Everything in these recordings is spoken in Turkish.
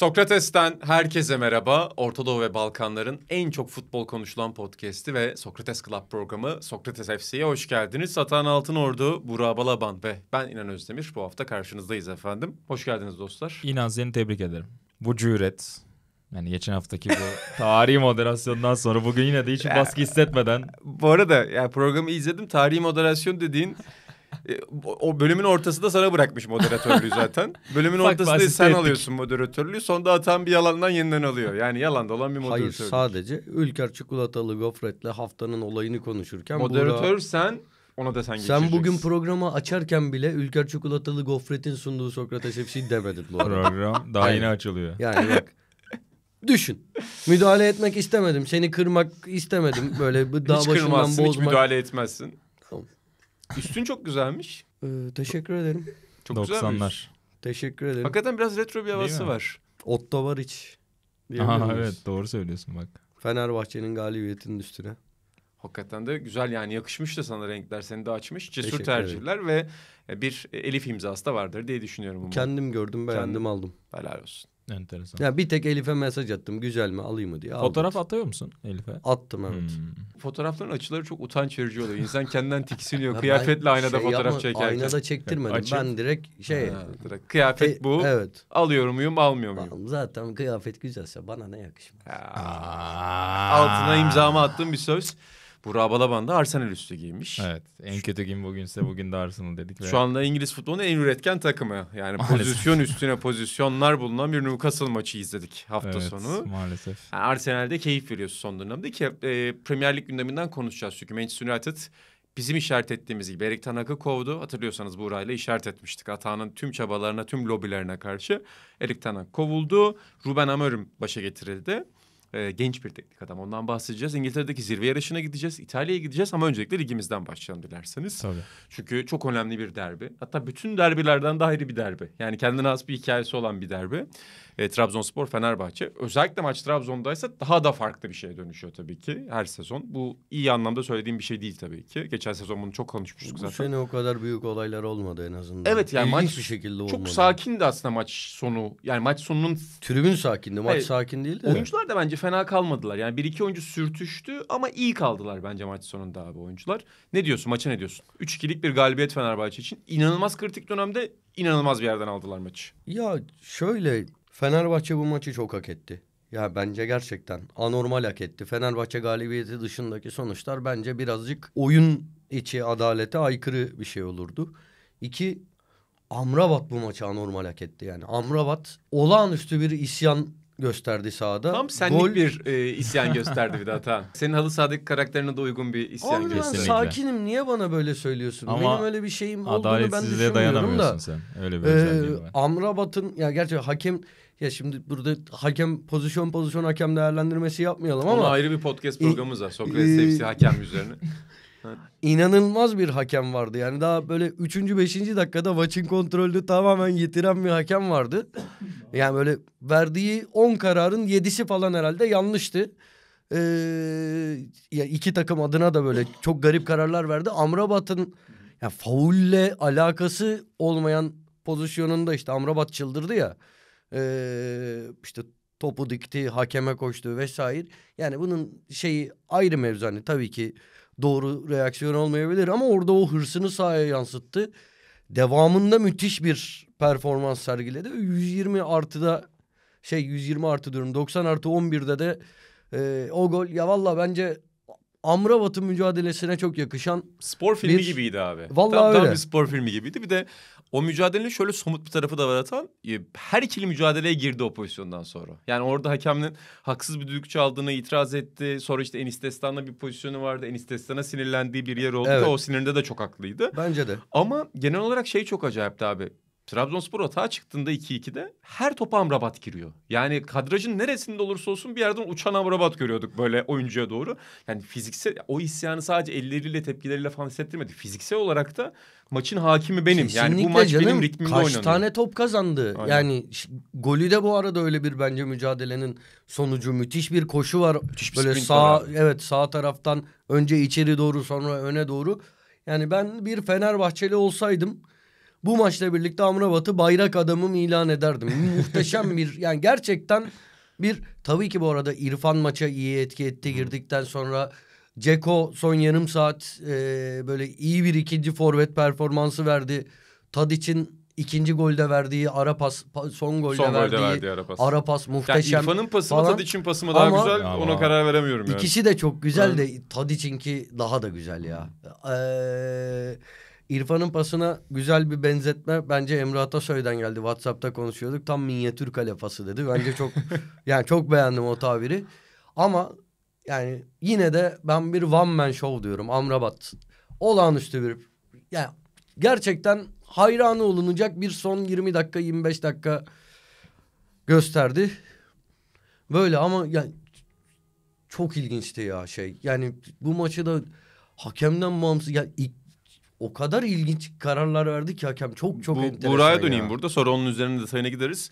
Sokrates'ten herkese merhaba. Orta Doğu ve Balkanların en çok futbol konuşulan podcast'i ve Sokrates Club programı Sokrates FC'ye hoş geldiniz. Atan Altınordu, Burak Balaban ve ben İnan Özdemir bu hafta karşınızdayız efendim. Hoş geldiniz dostlar. İnan seni tebrik ederim. Bu cüret, yani geçen haftaki bu tarihi moderasyondan sonra bugün yine de hiç baskı hissetmeden. Bu arada yani programı izledim. Tarihi moderasyon dediğin e, o bölümün ortası da sana bırakmış moderatörlüğü zaten. Bölümün ortasında sen ettik. alıyorsun moderatörlüğü. Sonda atan bir yalandan yeniden alıyor. Yani yalan dolan bir moderatör. Hayır sadece Ülker Çikolatalı Gofret'le haftanın olayını konuşurken. Moderatör Buğra... sen ona da sen geçireceksin. Sen bugün programı açarken bile Ülker Çikolatalı Gofret'in sunduğu Sokrates Şefşi demedin bu arada. Program daha yeni açılıyor. Yani bak düşün. Müdahale etmek istemedim. Seni kırmak istemedim. Böyle daha hiç başından kırmazsın, Hiç müdahale etmezsin. Üstün çok güzelmiş. Ee, teşekkür ederim. Çok 90'lar. güzelmiş. Teşekkür ederim. Hakikaten biraz retro bir havası var. Otto Baric. Aha, evet doğru söylüyorsun bak. Fenerbahçe'nin galibiyetinin üstüne. Hakikaten de güzel yani yakışmış da sana renkler seni de açmış. Cesur Teşekkür tercihler ederim. ve bir Elif imzası da vardır diye düşünüyorum. Umarım. Kendim gördüm beğendim Kendim. aldım. Helal olsun. Enteresan. Ya bir tek Elif'e mesaj attım. Güzel mi alayım mı diye. Aldım. Fotoğraf atıyor musun Elif'e? Attım evet. Hmm. Fotoğrafların açıları çok utanç verici oluyor. İnsan kendinden tiksiniyor. Kıyafetle aynada şey fotoğraf yapma, çekerken. Aynada çektirmedim. Açık. Ben direkt şey. Ha, direkt. Kıyafet e, bu. Evet. Alıyorum muyum almıyor muyum? Zaten kıyafet güzelse bana ne yakışmaz. Altına imzamı attığım bir söz. Burak Balaban da Arsenal üstü giymiş. Evet. En kötü giyim bugünse bugün de Arsenal dedik. Ve... Şu anda İngiliz futbolunun en üretken takımı. Yani maalesef. pozisyon üstüne pozisyonlar bulunan bir Newcastle maçı izledik hafta evet, sonu. maalesef. Yani Arsenal'de keyif veriyoruz son dönemde ki e, Premier Lig gündeminden konuşacağız. Çünkü Manchester United bizim işaret ettiğimiz gibi Erik Tanak'ı kovdu. Hatırlıyorsanız Buğra'yla işaret etmiştik. Atağ'ın tüm çabalarına, tüm lobilerine karşı Erik Tanak kovuldu. Ruben Amorim başa getirildi. E, genç bir teknik adam. Ondan bahsedeceğiz. İngiltere'deki zirve yarışına gideceğiz. İtalya'ya gideceğiz ama öncelikle ligimizden başlayalım dilerseniz. Tabii. Çünkü çok önemli bir derbi. Hatta bütün derbilerden daha ayrı bir derbi. Yani kendine has bir hikayesi olan bir derbi e, Trabzonspor Fenerbahçe. Özellikle maç Trabzon'daysa daha da farklı bir şeye dönüşüyor tabii ki her sezon. Bu iyi anlamda söylediğim bir şey değil tabii ki. Geçen sezon bunu çok konuşmuştuk zaten. Bu sene o kadar büyük olaylar olmadı en azından. Evet yani İlginç maç bir şekilde olmadı. Çok sakindi aslında maç sonu. Yani maç sonunun tribün sakindi. Maç evet, sakin değildi. Oyuncular da bence fena kalmadılar. Yani bir iki oyuncu sürtüştü ama iyi kaldılar bence maç sonunda abi oyuncular. Ne diyorsun? Maça ne diyorsun? 3-2'lik bir galibiyet Fenerbahçe için. inanılmaz kritik dönemde inanılmaz bir yerden aldılar maçı. Ya şöyle Fenerbahçe bu maçı çok hak etti. Ya bence gerçekten anormal hak etti. Fenerbahçe galibiyeti dışındaki sonuçlar bence birazcık oyun içi adalete aykırı bir şey olurdu. İki, Amrabat bu maçı anormal hak etti yani. Amrabat olağanüstü bir isyan gösterdi sahada. Tam senlik Gol... bir e, isyan gösterdi bir daha. hata. Senin halı sahadaki karakterine de uygun bir isyan Abi ben sakinim niye bana böyle söylüyorsun? Ama Benim öyle bir şeyim olduğunu ben düşünmüyorum da. Adaletsizliğe dayanamıyorsun sen. Öyle bir ee, özelliği var. Amrabat'ın ya gerçi hakem ya şimdi burada hakem pozisyon pozisyon hakem değerlendirmesi yapmayalım ama. Ona ayrı bir podcast programımız var. Sokrates e, hepsi hakem üzerine. İnanılmaz bir hakem vardı. Yani daha böyle üçüncü beşinci dakikada maçın kontrolünü tamamen yitiren bir hakem vardı. Yani böyle verdiği on kararın yedisi falan herhalde yanlıştı. Ee, ya iki takım adına da böyle çok garip kararlar verdi. Amrabat'ın ya faulle alakası olmayan pozisyonunda işte Amrabat çıldırdı ya. Ee, işte topu dikti, hakeme koştu vesaire. Yani bunun şeyi ayrı mevzu hani tabii ki doğru reaksiyon olmayabilir ama orada o hırsını sahaya yansıttı. Devamında müthiş bir performans sergiledi. 120 artıda şey 120 artı durum, 90 artı 11'de de e, o gol ya valla bence Amrabat'ın mücadelesine çok yakışan spor filmi bir... gibiydi abi. Vallahi tam, öyle. Tam bir spor filmi gibiydi. Bir de o mücadelenin şöyle somut bir tarafı da var Atan. Ee, her ikili mücadeleye girdi o pozisyondan sonra. Yani orada hakemin haksız bir düdük çaldığını itiraz etti. Sonra işte Enis Destan'la bir pozisyonu vardı. Enis Destan'a sinirlendiği bir yer oldu. Evet. O sinirinde de çok haklıydı. Bence de. Ama genel olarak şey çok acayipti abi. Trabzonspor atağa çıktığında 2-2'de her topa Amrabat giriyor. Yani kadrajın neresinde olursa olsun bir yerden uçan Amrabat görüyorduk böyle oyuncuya doğru. Yani fiziksel o isyanı sadece elleriyle tepkileriyle falan hissettirmedi. Fiziksel olarak da maçın hakimi benim. Kesinlikle yani bu maç canım, benim ritmimde kaç oynanıyor. Kaç tane top kazandı. Aynen. Yani golü de bu arada öyle bir bence mücadelenin sonucu müthiş bir koşu var. Müthiş böyle sağ var. evet sağ taraftan önce içeri doğru sonra öne doğru. Yani ben bir Fenerbahçeli olsaydım bu maçla birlikte Amrabat'ı bayrak adamım ilan ederdim. Muhteşem bir yani gerçekten bir tabii ki bu arada İrfan maça iyi etki etti girdikten sonra Ceko son yarım saat e, böyle iyi bir ikinci forvet performansı verdi. Tad için ikinci golde verdiği ara pas pa, son golde son verdiği, golde ara pas. Ara pas muhteşem. Yani İrfan'ın pası mı Tadiç'in pası mı daha Ama, güzel ya ona karar veremiyorum yani. İkisi de çok güzel de Tadiç'inki daha da güzel ya. Eee İrfan'ın pasına güzel bir benzetme bence Emre Atasoy'dan geldi. WhatsApp'ta konuşuyorduk. Tam minyatür kale pası dedi. Bence çok yani çok beğendim o tabiri. Ama yani yine de ben bir one man show diyorum Amrabat. Olağanüstü bir yani gerçekten hayranı olunacak bir son 20 dakika 25 dakika gösterdi. Böyle ama yani çok ilginçti ya şey. Yani bu maçı da hakemden bağımsız yani ilk o kadar ilginç kararlar verdi ki hakem. Çok çok Bu, enteresan Buraya döneyim ya. burada sonra onun üzerine detayına gideriz.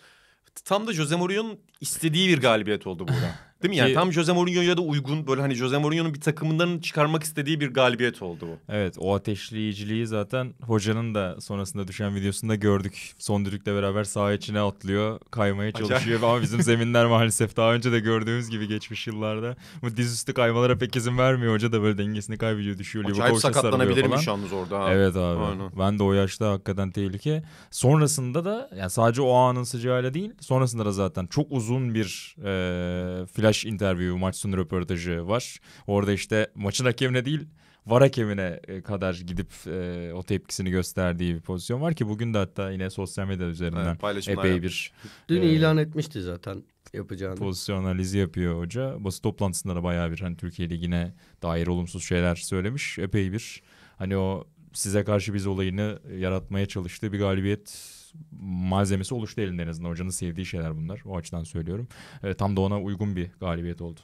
Tam da Jose Mourinho'nun istediği bir galibiyet oldu burada. Değil mi? Yani Ki... tam Jose Mourinho'ya da uygun böyle hani Jose Mourinho'nun bir takımından çıkarmak istediği bir galibiyet oldu bu. Evet o ateşleyiciliği zaten hocanın da sonrasında düşen videosunda gördük. Son düdükle beraber saha içine atlıyor, kaymaya çalışıyor ama bizim zeminler maalesef daha önce de gördüğümüz gibi geçmiş yıllarda bu dizüstü kaymalara pek izin vermiyor. Hoca da böyle dengesini kaybediyor, düşüyor. Acayip sakatlanabilirmiş yalnız orada. Ha. Evet abi. Aynen. Ben de o yaşta hakikaten tehlike. Sonrasında da yani sadece o anın sıcağıyla değil sonrasında da zaten çok uzun bir e, flash interview, maç sonu röportajı var. Orada işte maçın hakemine değil var hakemine e, kadar gidip e, o tepkisini gösterdiği bir pozisyon var ki bugün de hatta yine sosyal medya üzerinden evet, epey bir... Dün e, ilan etmişti zaten yapacağını. Pozisyon analizi yapıyor hoca. Basın toplantısında da bayağı bir hani Türkiye Ligi'ne dair olumsuz şeyler söylemiş. Epey bir hani o size karşı biz olayını yaratmaya çalıştığı bir galibiyet malzemesi oluştu elinde en azından. Hocanın sevdiği şeyler bunlar. O açıdan söylüyorum. E, tam da ona uygun bir galibiyet oldu.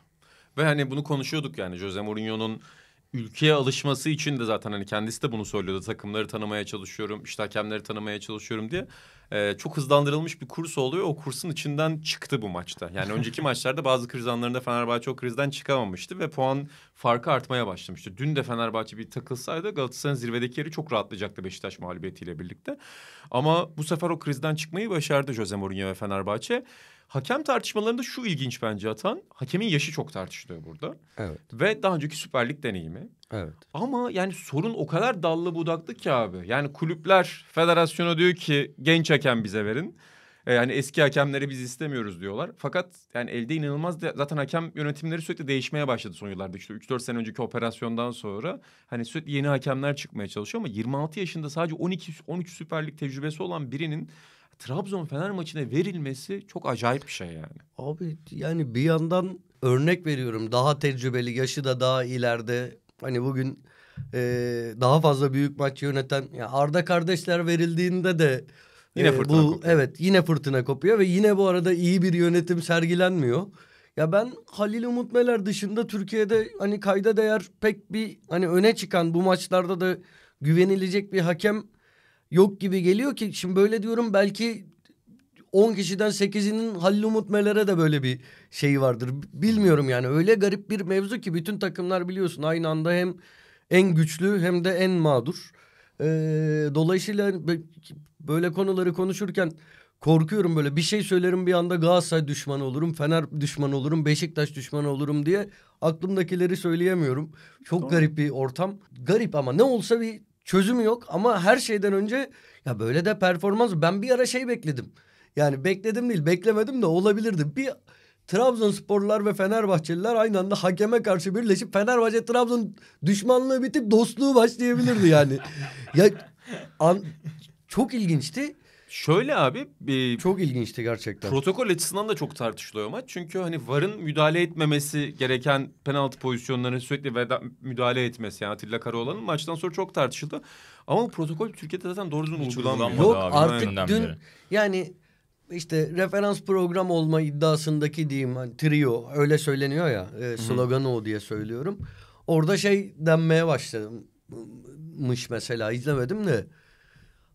Ve hani bunu konuşuyorduk yani Jose Mourinho'nun ülkeye alışması için de zaten hani kendisi de bunu söylüyordu. Takımları tanımaya çalışıyorum, işte hakemleri tanımaya çalışıyorum diye. Ee, çok hızlandırılmış bir kurs oluyor. O kursun içinden çıktı bu maçta. Yani önceki maçlarda bazı kriz anlarında Fenerbahçe o krizden çıkamamıştı ve puan farkı artmaya başlamıştı. Dün de Fenerbahçe bir takılsaydı Galatasaray'ın zirvedeki yeri çok rahatlayacaktı Beşiktaş mağlubiyetiyle birlikte. Ama bu sefer o krizden çıkmayı başardı Jose Mourinho ve Fenerbahçe. Hakem tartışmalarında şu ilginç bence Atan. Hakemin yaşı çok tartışılıyor burada. Evet. Ve daha önceki Süper Lig deneyimi. Evet. Ama yani sorun o kadar dallı budaklı ki abi. Yani kulüpler federasyona diyor ki genç hakem bize verin. E, yani eski hakemleri biz istemiyoruz diyorlar. Fakat yani elde inanılmaz de, zaten hakem yönetimleri sürekli değişmeye başladı son yıllarda. İşte 3-4 sene önceki operasyondan sonra hani sürekli yeni hakemler çıkmaya çalışıyor ama 26 yaşında sadece 12 13 süperlik tecrübesi olan birinin Trabzon Fener maçına verilmesi çok acayip bir şey yani. Abi yani bir yandan örnek veriyorum daha tecrübeli yaşı da daha ileride hani bugün e, daha fazla büyük maç yöneten yani Arda kardeşler verildiğinde de yine e, fırtına bu kopuyor. evet yine fırtına kopuyor ve yine bu arada iyi bir yönetim sergilenmiyor. Ya ben Halil umutmeler dışında Türkiye'de hani kayda değer pek bir hani öne çıkan bu maçlarda da güvenilecek bir hakem yok gibi geliyor ki şimdi böyle diyorum belki 10 kişiden 8'inin Halil Umut Meler'e de böyle bir şeyi vardır. Bilmiyorum yani öyle garip bir mevzu ki bütün takımlar biliyorsun aynı anda hem en güçlü hem de en mağdur. Ee, dolayısıyla böyle konuları konuşurken korkuyorum böyle bir şey söylerim bir anda Galatasaray düşmanı olurum, Fener düşmanı olurum, Beşiktaş düşmanı olurum diye aklımdakileri söyleyemiyorum. Çok Doğru. garip bir ortam. Garip ama ne olsa bir çözümü yok ama her şeyden önce ya böyle de performans ben bir ara şey bekledim. Yani bekledim değil beklemedim de olabilirdi. Bir Trabzonsporlular ve Fenerbahçeliler aynı anda hakeme karşı birleşip Fenerbahçe Trabzon düşmanlığı bitip dostluğu başlayabilirdi yani. ya an, çok ilginçti. Şöyle abi. E, çok ilginçti gerçekten. Protokol açısından da çok tartışılıyor maç. Çünkü hani VAR'ın müdahale etmemesi gereken penaltı pozisyonlarına sürekli veda, müdahale etmesi. Yani Atilla Karaoğlan'ın maçtan sonra çok tartışıldı. Ama bu protokol Türkiye'de zaten doğru düzgün uygulanmıyor. Yok abi, artık aynen. dün yani işte referans program olma iddiasındaki diyeyim hani trio öyle söyleniyor ya e, sloganı Hı -hı. o diye söylüyorum. Orada şey denmeye başlamış mesela izlemedim de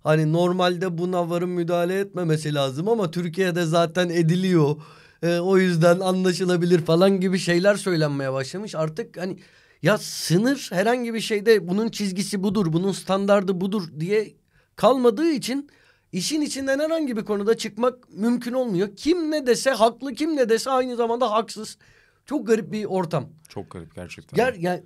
Hani normalde bu Navar'ın müdahale etmemesi lazım ama Türkiye'de zaten ediliyor. E, o yüzden anlaşılabilir falan gibi şeyler söylenmeye başlamış. Artık hani ya sınır herhangi bir şeyde bunun çizgisi budur, bunun standardı budur diye kalmadığı için işin içinden herhangi bir konuda çıkmak mümkün olmuyor. Kim ne dese haklı, kim ne dese aynı zamanda haksız. Çok garip bir ortam. Çok garip gerçekten. Ger yani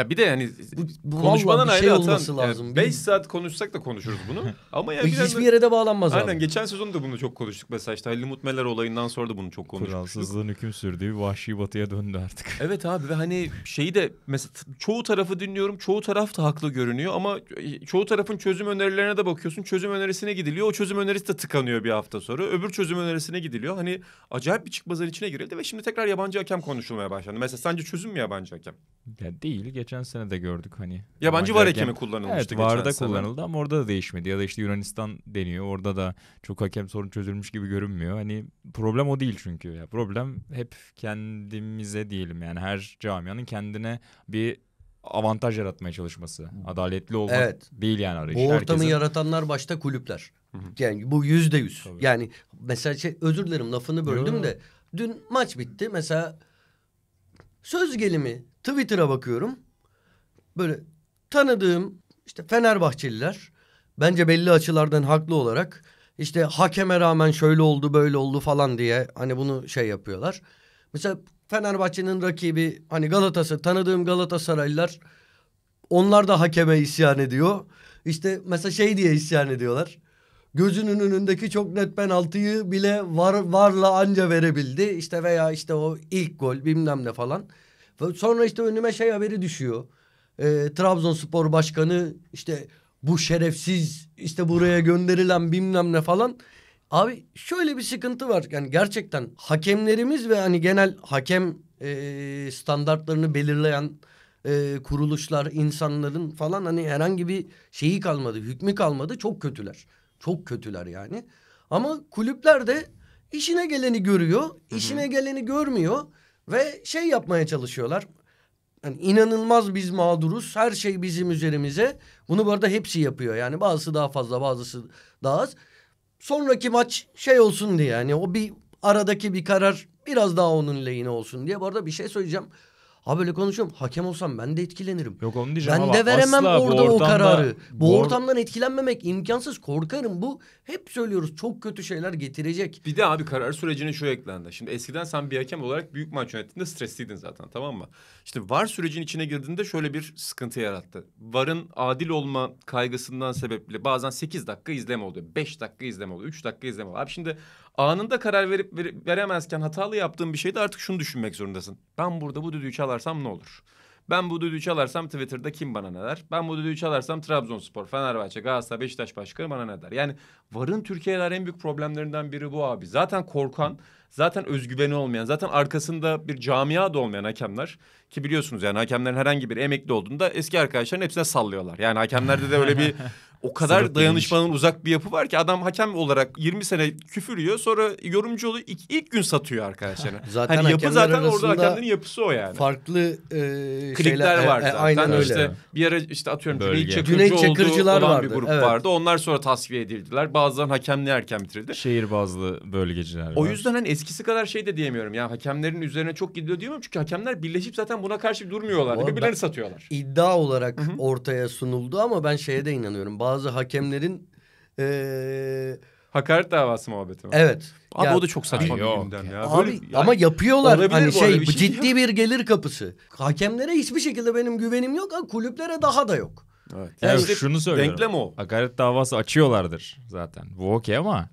ya bir de yani bu, bu konuşmadan şey ayrı şey atan lazım, yani 5 saat konuşsak da konuşuruz bunu. Ama yani hiçbir yere de bağlanmaz aynen, abi. Aynen geçen sezon da bunu çok konuştuk mesela işte Halil Mutmeler olayından sonra da bunu çok konuştuk. Fransızlığın hüküm sürdüğü vahşi batıya döndü artık. Evet abi ve hani şeyi de mesela çoğu tarafı dinliyorum. Çoğu taraf da haklı görünüyor ama çoğu tarafın çözüm önerilerine de bakıyorsun. Çözüm önerisine gidiliyor. O çözüm önerisi de tıkanıyor bir hafta sonra. Öbür çözüm önerisine gidiliyor. Hani acayip bir çıkmazın içine girildi ve şimdi tekrar yabancı hakem konuşulmaya başlandı. Mesela sence çözüm mü yabancı hakem? Ya değil. Geç geçen sene de gördük hani. Yabancı var hakemi kullanılmıştı evet, VAR'da sene. kullanıldı ama orada da değişmedi. Ya da işte Yunanistan deniyor. Orada da çok hakem sorun çözülmüş gibi görünmüyor. Hani problem o değil çünkü. Ya problem hep kendimize diyelim yani her camianın kendine bir avantaj yaratmaya çalışması. Adaletli olmak evet. değil yani arayış. Bu ortamı Herkesin... yaratanlar başta kulüpler. Yani bu yüzde yüz. Yani mesela şey, özür dilerim lafını böldüm Yo. de dün maç bitti. Mesela söz gelimi Twitter'a bakıyorum böyle tanıdığım işte Fenerbahçeliler bence belli açılardan haklı olarak işte hakeme rağmen şöyle oldu böyle oldu falan diye hani bunu şey yapıyorlar. Mesela Fenerbahçe'nin rakibi hani Galatasaray tanıdığım Galatasaraylılar onlar da hakeme isyan ediyor. İşte mesela şey diye isyan ediyorlar. Gözünün önündeki çok net penaltıyı bile var varla anca verebildi. İşte veya işte o ilk gol bilmem ne falan. Sonra işte önüme şey haberi düşüyor e, Trabzonspor Başkanı işte bu şerefsiz işte buraya gönderilen bilmem ne falan. Abi şöyle bir sıkıntı var. Yani gerçekten hakemlerimiz ve hani genel hakem e, standartlarını belirleyen e, kuruluşlar, insanların falan hani herhangi bir şeyi kalmadı, hükmü kalmadı. Çok kötüler. Çok kötüler yani. Ama kulüpler de işine geleni görüyor, işine geleni görmüyor ve şey yapmaya çalışıyorlar. Yani inanılmaz biz mağduruz. Her şey bizim üzerimize. Bunu bu arada hepsi yapıyor. Yani bazısı daha fazla bazısı daha az. Sonraki maç şey olsun diye yani o bir aradaki bir karar biraz daha onun lehine olsun diye. Bu arada bir şey söyleyeceğim. Abi böyle konuşuyorum. Hakem olsam ben de etkilenirim. Yok onu diyeceğim ben ama de veremem asla orada ortamda, o kararı. Bu, bu ortamdan etkilenmemek imkansız. Korkarım bu. Hep söylüyoruz çok kötü şeyler getirecek. Bir de abi karar sürecine şu eklendi. Şimdi eskiden sen bir hakem olarak büyük maç yönettiğinde stresliydin zaten tamam mı? İşte var sürecin içine girdiğinde şöyle bir sıkıntı yarattı. Varın adil olma kaygısından sebeple bazen sekiz dakika izleme oluyor. beş dakika izleme oluyor. üç dakika izleme oluyor. Abi şimdi anında karar verip veremezken hatalı yaptığın bir şeyde artık şunu düşünmek zorundasın. Ben burada bu düdüğü çalar çalarsam ne olur? Ben bu düdüğü çalarsam Twitter'da kim bana ne der? Ben bu düdüğü çalarsam Trabzonspor, Fenerbahçe, Galatasaray, Beşiktaş başkanı bana ne der? Yani varın Türkiye'ler en büyük problemlerinden biri bu abi. Zaten korkan, zaten özgüveni olmayan, zaten arkasında bir camia da olmayan hakemler. Ki biliyorsunuz yani hakemlerin herhangi bir emekli olduğunda eski arkadaşların hepsine sallıyorlar. Yani hakemlerde de öyle bir o kadar Sebep dayanışmanın demiş. uzak bir yapı var ki adam hakem olarak 20 sene küfür yiyor sonra yorumcu oluyor ilk, ilk gün satıyor arkadaşlarına. zaten hani yapı zaten orada hakemlerin yapısı o yani. Farklı e, klipler şeyler, e, e, var zaten. E, aynen öyle. İşte bir ara işte atıyorum Bölge. Güney Çakırcı Güney Çakırcılar olan vardı. bir grup evet. vardı. Onlar sonra tasfiye edildiler. Bazıları hakemli erken bitirildi. Şehir bazlı bölgeciler. O yüzden hani eskisi kadar şey de diyemiyorum. Ya hakemlerin üzerine çok gidiyor diyemiyorum. Çünkü hakemler birleşip zaten buna karşı durmuyorlar. Birbirlerini satıyorlar. İddia olarak Hı-hı. ortaya sunuldu ama ben şeye de inanıyorum. Bazı bazı hakemlerin e, Hakaret davası muhabbeti mi? Evet. Abi yani, o da çok saçma bir gündem ya. Abi, Böyle, yani, ama yapıyorlar hani şey, bir şey ciddi ya. bir gelir kapısı. Hakemlere hiçbir şekilde benim güvenim yok, kulüplere daha da yok. Evet. Yani, yani işte şunu söylüyorum. Denklem o. Hakaret davası açıyorlardır zaten. Bu okey ama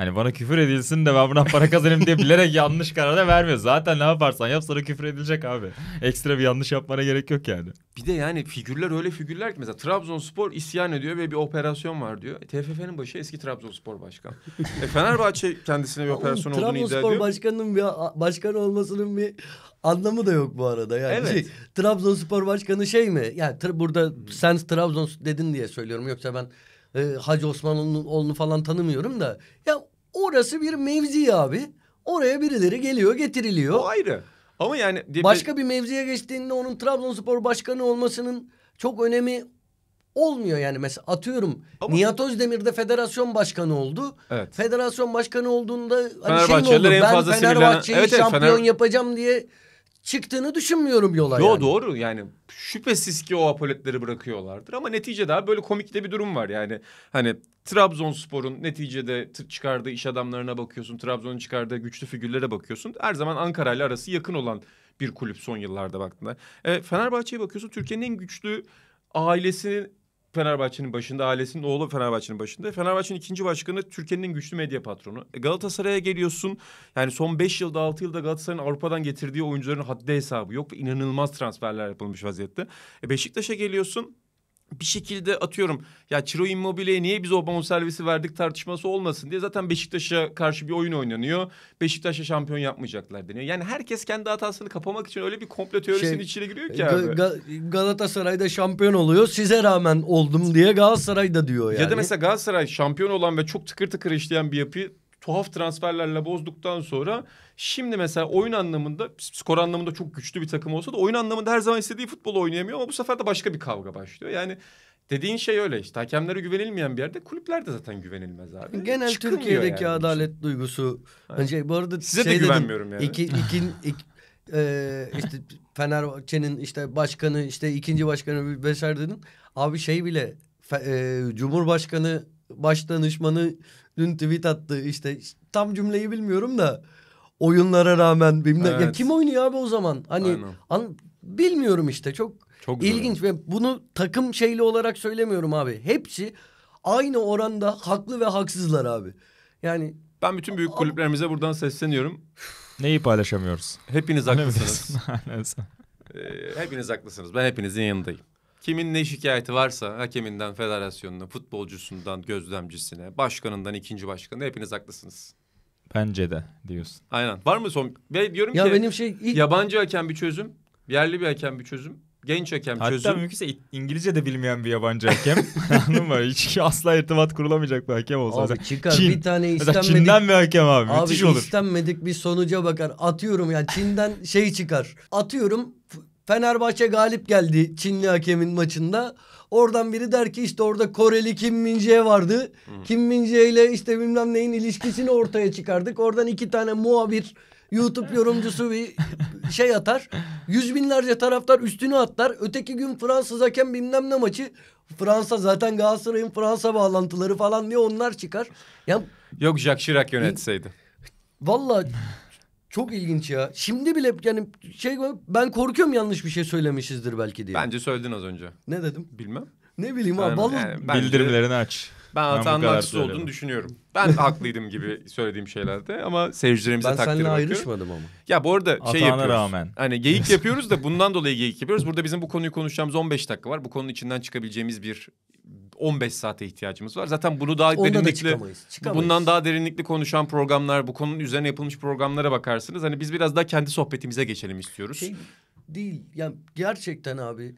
Hani bana küfür edilsin de ben buna para kazanayım diye bilerek yanlış kararda vermiyor. Zaten ne yaparsan yap sana küfür edilecek abi. Ekstra bir yanlış yapmana gerek yok yani. Bir de yani figürler öyle figürler ki mesela Trabzonspor isyan ediyor ve bir operasyon var diyor. E, TFF'nin başı eski Trabzonspor başkan. e, Fenerbahçe kendisine bir operasyon olduğunu iddia ediyor. Trabzonspor başkanının bir başkan olmasının bir anlamı da yok bu arada yani. Evet. Şey, Trabzonspor başkanı şey mi? Yani burada hmm. sen Trabzon dedin diye söylüyorum yoksa ben e, Hacı Osman'ın oğlunu falan tanımıyorum da ya Orası bir mevzi abi. Oraya birileri geliyor getiriliyor. O ayrı. Ama yani... Başka bir mevziye geçtiğinde onun Trabzonspor başkanı olmasının çok önemi olmuyor yani mesela atıyorum Ama... Nihat Özdemir de federasyon başkanı oldu. Evet. Federasyon başkanı olduğunda hani şey mi oldu? Ben Fenerbahçe'yi evet, evet, şampiyon Fener... yapacağım diye çıktığını düşünmüyorum yola Yo, yani. doğru yani şüphesiz ki o apoletleri bırakıyorlardır ama neticede abi böyle komik de bir durum var yani hani Trabzonspor'un neticede çıkardığı iş adamlarına bakıyorsun. Trabzon'un çıkardığı güçlü figürlere bakıyorsun. Her zaman Ankara ile arası yakın olan bir kulüp son yıllarda baktığında. E, Fenerbahçe'ye bakıyorsun. Türkiye'nin en güçlü ailesinin Fenerbahçe'nin başında, ailesinin oğlu Fenerbahçe'nin başında. Fenerbahçe'nin ikinci başkanı Türkiye'nin en güçlü medya patronu. E, Galatasaray'a geliyorsun. Yani son beş yılda, altı yılda Galatasaray'ın Avrupa'dan getirdiği oyuncuların haddi hesabı yok. Ve inanılmaz transferler yapılmış vaziyette. E Beşiktaş'a geliyorsun bir şekilde atıyorum ya Ciro Immobile'ye niye biz o bonservisi verdik tartışması olmasın diye zaten Beşiktaş'a karşı bir oyun oynanıyor. Beşiktaş'a şampiyon yapmayacaklar deniyor. Yani herkes kendi hatasını kapamak için öyle bir komplo teorisinin şey, içine giriyor ki abi. Ga- Galatasaray'da şampiyon oluyor size rağmen oldum diye Galatasaray'da diyor yani. Ya da mesela Galatasaray şampiyon olan ve çok tıkır tıkır işleyen bir yapı tuhaf transferlerle bozduktan sonra şimdi mesela oyun anlamında skor anlamında çok güçlü bir takım olsa da oyun anlamında her zaman istediği futbol oynayamıyor ama bu sefer de başka bir kavga başlıyor. Yani dediğin şey öyle işte hakemlere güvenilmeyen bir yerde kulüpler de zaten güvenilmez abi. Genel Çıkılmıyor Türkiye'deki yani. Şey. adalet duygusu. Hani bu arada size şey de güvenmiyorum dedim, yani. İki, ikin iki, e, işte Fenerbahçe'nin işte başkanı işte ikinci başkanı vesaire dedin. Abi şey bile fe, e, Cumhurbaşkanı baş danışmanı dün tweet attı işte tam cümleyi bilmiyorum da oyunlara rağmen bilmem evet. ya kim oynuyor abi o zaman hani an, bilmiyorum işte çok, çok ilginç ve bunu takım şeyli olarak söylemiyorum abi hepsi aynı oranda haklı ve haksızlar abi yani ben bütün büyük kulüplerimize buradan sesleniyorum neyi paylaşamıyoruz hepiniz haklısınız ee, hepiniz haklısınız ben hepinizin yanındayım Kimin ne şikayeti varsa hakeminden, federasyonuna, futbolcusundan, gözlemcisine, başkanından, ikinci başkanı hepiniz haklısınız. Bence de diyorsun. Aynen. Var mı son? Ben diyorum ya ki benim şey ilk... yabancı hakem bir çözüm, yerli bir hakem bir çözüm, genç hakem Hatta çözüm. Hatta mümkünse İngilizce de bilmeyen bir yabancı hakem. Anladın mı? Hiç asla irtibat kurulamayacak bir hakem olsa. Abi çıkar Çin. bir tane istenmedik. Mesela Çin'den bir hakem abi. Abi Müthiş olur. istenmedik bir sonuca bakar. Atıyorum yani Çin'den şey çıkar. Atıyorum Fenerbahçe galip geldi Çinli hakemin maçında. Oradan biri der ki işte orada Koreli Kim Minje vardı. Hmm. Kim Minje ile işte bilmem neyin ilişkisini ortaya çıkardık. Oradan iki tane muhabir YouTube yorumcusu bir şey atar. Yüz binlerce taraftar üstünü atlar. Öteki gün Fransız hakem bilmem ne maçı. Fransa zaten Galatasaray'ın Fransa bağlantıları falan diye onlar çıkar. Ya, Yok Jacques Chirac yönetseydi. Valla çok ilginç ya. Şimdi bile yani şey ben korkuyorum yanlış bir şey söylemişizdir belki diye. Bence söyledin az önce. Ne dedim? Bilmem. Ne bileyim ben, abi. Vallahi... Yani bence, Bildirimlerini aç. Ben hatanın haksız olduğunu düşünüyorum. Ben haklıydım gibi söylediğim şeylerde ama seyircilerimize ben takdir ediyorum. Ben seninle ayrışmadım ama. Ya bu arada şey Hatana şey yapıyoruz. rağmen. Hani geyik yapıyoruz da bundan dolayı geyik yapıyoruz. Burada bizim bu konuyu konuşacağımız 15 dakika var. Bu konunun içinden çıkabileceğimiz bir 15 saate ihtiyacımız var. Zaten bunu daha Onda derinlikli da çıkamayız. Çıkamayız. bundan daha derinlikli konuşan programlar, bu konunun üzerine yapılmış programlara bakarsınız. Hani biz biraz daha kendi sohbetimize geçelim istiyoruz. Şey değil. Yani gerçekten abi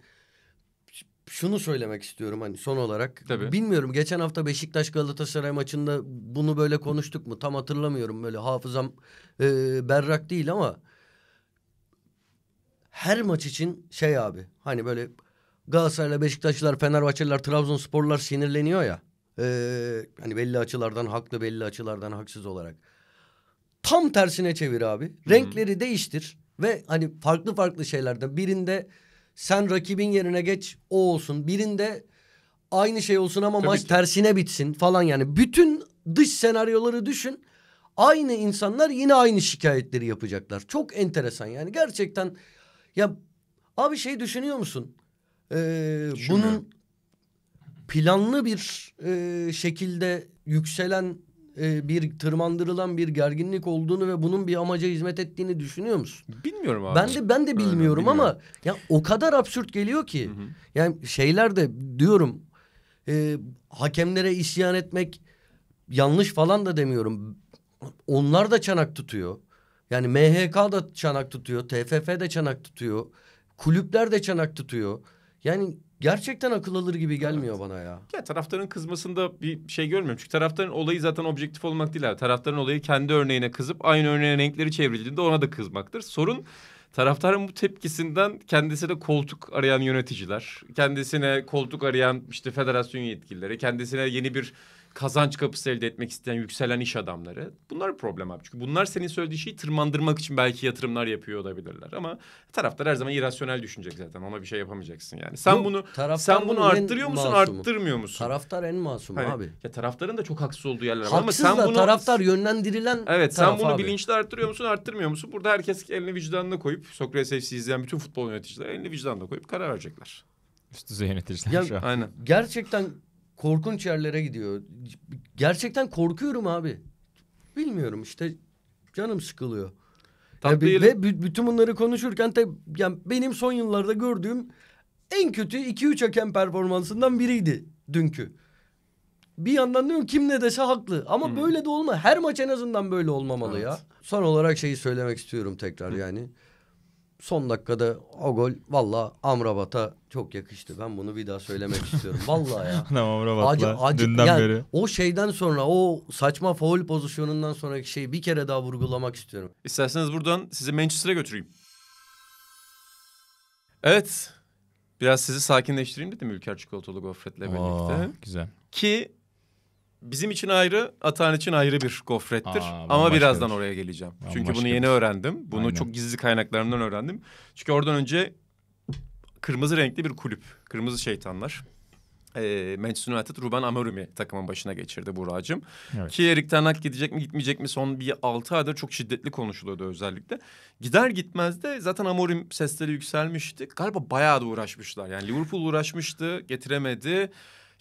şunu söylemek istiyorum hani son olarak. Tabii. Bilmiyorum geçen hafta Beşiktaş Galatasaray maçında bunu böyle konuştuk mu? Tam hatırlamıyorum böyle hafızam e, berrak değil ama her maç için şey abi hani böyle Galatasaray'la Beşiktaşlılar, Fenerbahçeliler, Trabzonsporlar sinirleniyor ya. Ee, hani belli açılardan haklı, belli açılardan haksız olarak. Tam tersine çevir abi. Hı-hı. Renkleri değiştir ve hani farklı farklı şeylerden birinde sen rakibin yerine geç o olsun. Birinde aynı şey olsun ama Tabii maç ki. tersine bitsin falan yani. Bütün dış senaryoları düşün. Aynı insanlar yine aynı şikayetleri yapacaklar. Çok enteresan yani gerçekten ya abi şey düşünüyor musun? Ee, bunun planlı bir e, şekilde yükselen e, bir tırmandırılan bir gerginlik olduğunu ve bunun bir amaca hizmet ettiğini düşünüyor musun? Bilmiyorum abi. Ben de ben de bilmiyorum, Aynen, bilmiyorum. ama ya o kadar absürt geliyor ki. Hı hı. Yani şeyler de diyorum e, hakemlere isyan etmek yanlış falan da demiyorum. Onlar da çanak tutuyor. Yani MHK da çanak tutuyor, TFF de çanak tutuyor. Kulüpler de çanak tutuyor. Yani gerçekten akıl alır gibi gelmiyor evet. bana ya. Ya taraftarın kızmasında bir şey görmüyorum. Çünkü taraftarın olayı zaten objektif olmak değil abi. Taraftarın olayı kendi örneğine kızıp aynı örneğe renkleri çevrildiğinde ona da kızmaktır. Sorun taraftarın bu tepkisinden kendisine koltuk arayan yöneticiler, kendisine koltuk arayan işte federasyon yetkilileri, kendisine yeni bir kazanç kapısı elde etmek isteyen yükselen iş adamları. Bunlar problem abi. Çünkü bunlar senin söylediği şeyi tırmandırmak için belki yatırımlar yapıyor olabilirler ama taraftar her zaman irrasyonel düşünecek zaten. Ona bir şey yapamayacaksın yani. Sen Bu, bunu sen bunu arttırıyor musun, masumu. arttırmıyor musun? Taraftar en masum hani, abi. Ya taraftarın da çok haksız olduğu yerler var ama sen bunu taraftar yönlendirilen Evet, sen bunu abi. bilinçli arttırıyor musun, arttırmıyor musun? Burada herkes elini vicdanına koyup Sokrates FC izleyen bütün futbol yöneticiler elini vicdanına koyup karar verecekler. Üst düzey yöneticiler ya, şu an. Aynen. Gerçekten korkunç yerlere gidiyor. Gerçekten korkuyorum abi. Bilmiyorum işte canım sıkılıyor. Tam ya, Ve bütün bunları konuşurken de yani benim son yıllarda gördüğüm en kötü 2-3 hakem performansından biriydi dünkü. Bir yandan diyorum kim ne dese haklı ama hmm. böyle de olma. Her maç en azından böyle olmamalı evet. ya. Son olarak şeyi söylemek istiyorum tekrar Hı. yani son dakikada o gol valla Amrabat'a çok yakıştı. Ben bunu bir daha söylemek istiyorum. Valla ya. Anam Amrabat'la acı, dünden yani, beri. O şeyden sonra o saçma foul pozisyonundan sonraki şeyi bir kere daha vurgulamak istiyorum. İsterseniz buradan sizi Manchester'a götüreyim. Evet. Biraz sizi sakinleştireyim dedim Ülker Çikolatalı Gofret'le birlikte. Aa, güzel. Ki bizim için ayrı, Atan için ayrı bir gofrettir. Aa, Ama birazdan bir. oraya geleceğim. Ben Çünkü bunu yeni bir. öğrendim. Bunu Aynen. çok gizli kaynaklarımdan öğrendim. Çünkü oradan önce kırmızı renkli bir kulüp. Kırmızı şeytanlar. E, Manchester United Ruben Amorim'i takımın başına geçirdi Buracığım. Evet. Ki Erik Ten Hag gidecek mi gitmeyecek mi son bir altı ayda çok şiddetli konuşuluyordu özellikle. Gider gitmez de zaten Amorim sesleri yükselmişti. Galiba bayağı da uğraşmışlar. Yani Liverpool uğraşmıştı getiremedi.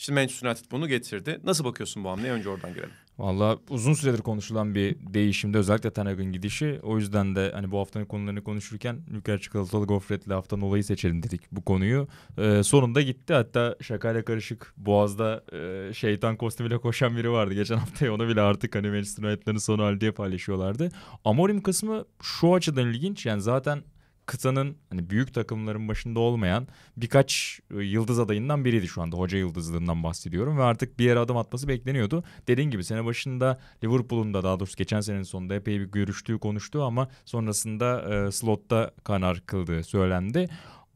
Şimdi Manchester United bunu getirdi. Nasıl bakıyorsun bu hamleye? Önce oradan girelim. Valla uzun süredir konuşulan bir değişimde özellikle Tanag'ın gidişi. O yüzden de hani bu haftanın konularını konuşurken nükleer Çikolatalı Gofret'le haftanın olayı seçelim dedik bu konuyu. Ee, sonunda gitti hatta şakayla karışık boğazda e, şeytan kostümüyle koşan biri vardı. Geçen hafta ona bile artık hani Manchester United'ların son hali diye paylaşıyorlardı. Amorim kısmı şu açıdan ilginç yani zaten kıtanın hani büyük takımların başında olmayan birkaç e, yıldız adayından biriydi şu anda. Hoca yıldızlığından bahsediyorum ve artık bir yere adım atması bekleniyordu. Dediğim gibi sene başında Liverpool'un da daha doğrusu geçen senenin sonunda epey bir görüştüğü konuştu ama sonrasında e, slotta kanar kıldığı söylendi.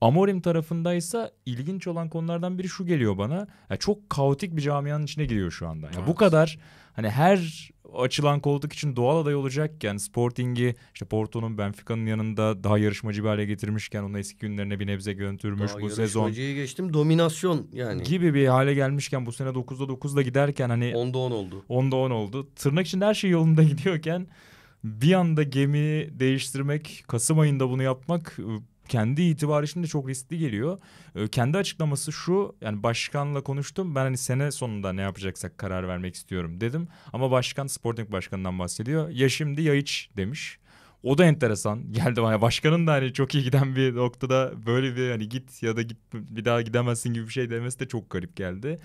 Amorim tarafındaysa ilginç olan konulardan biri şu geliyor bana. Yani çok kaotik bir camianın içine giriyor şu anda. Yani evet. Bu kadar hani her açılan koltuk için doğal aday olacakken Sporting'i işte Porto'nun Benfica'nın yanında daha yarışmacı bir hale getirmişken onu eski günlerine bir nebze götürmüş daha bu sezon. Yarışmacıyı geçtim dominasyon yani. Gibi bir hale gelmişken bu sene 9'da 9'da giderken hani. 10'da 10 oldu. 10'da 10 oldu. Tırnak için her şey yolunda gidiyorken bir anda gemi değiştirmek, Kasım ayında bunu yapmak kendi itibarı de çok riskli geliyor. E, kendi açıklaması şu yani başkanla konuştum ben hani sene sonunda ne yapacaksak karar vermek istiyorum dedim. Ama başkan Sporting Başkanı'ndan bahsediyor. Ya şimdi ya hiç demiş. O da enteresan geldi bana. Başkanın da hani çok iyi giden bir noktada böyle bir hani git ya da git bir daha gidemezsin gibi bir şey demesi de çok garip geldi.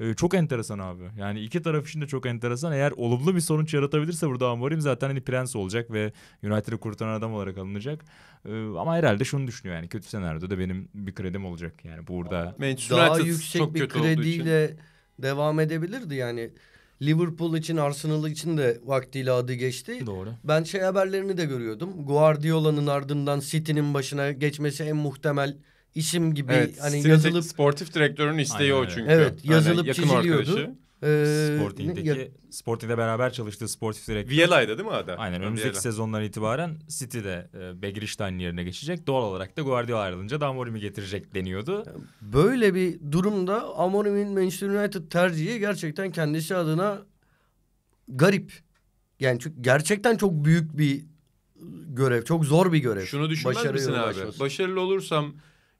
Ee, çok enteresan abi. Yani iki taraf için de çok enteresan. Eğer olumlu bir sonuç yaratabilirse burada Amorim zaten hani prens olacak ve United'ı kurtaran adam olarak alınacak. Ee, ama herhalde şunu düşünüyor yani kötü senaryoda da benim bir kredim olacak yani burada. daha yüksek çok bir kötü krediyle devam edebilirdi yani. Liverpool için, Arsenal için de vaktiyle adı geçti. Doğru. Ben şey haberlerini de görüyordum. Guardiola'nın ardından City'nin başına geçmesi en muhtemel isim gibi evet, hani City yazılıp sportif direktörün isteği Aynen, o çünkü. Evet, yazılıp yani yakın çiziliyordu. Arkadaşı. Ee, Sporting'deki ya... Sporting'de beraber çalıştığı sportif direktör. VLI'da değil mi adam? Aynen önümüzdeki VLI. sezondan itibaren City'de e, Begriştay'ın yerine geçecek. Doğal olarak da Guardiola ayrılınca da Amorim'i getirecek deniyordu. Böyle bir durumda Amorim'in Manchester United tercihi gerçekten kendisi adına garip. Yani çünkü gerçekten çok büyük bir görev. Çok zor bir görev. Şunu düşünmez Başarı misin abi? Başarılı olursam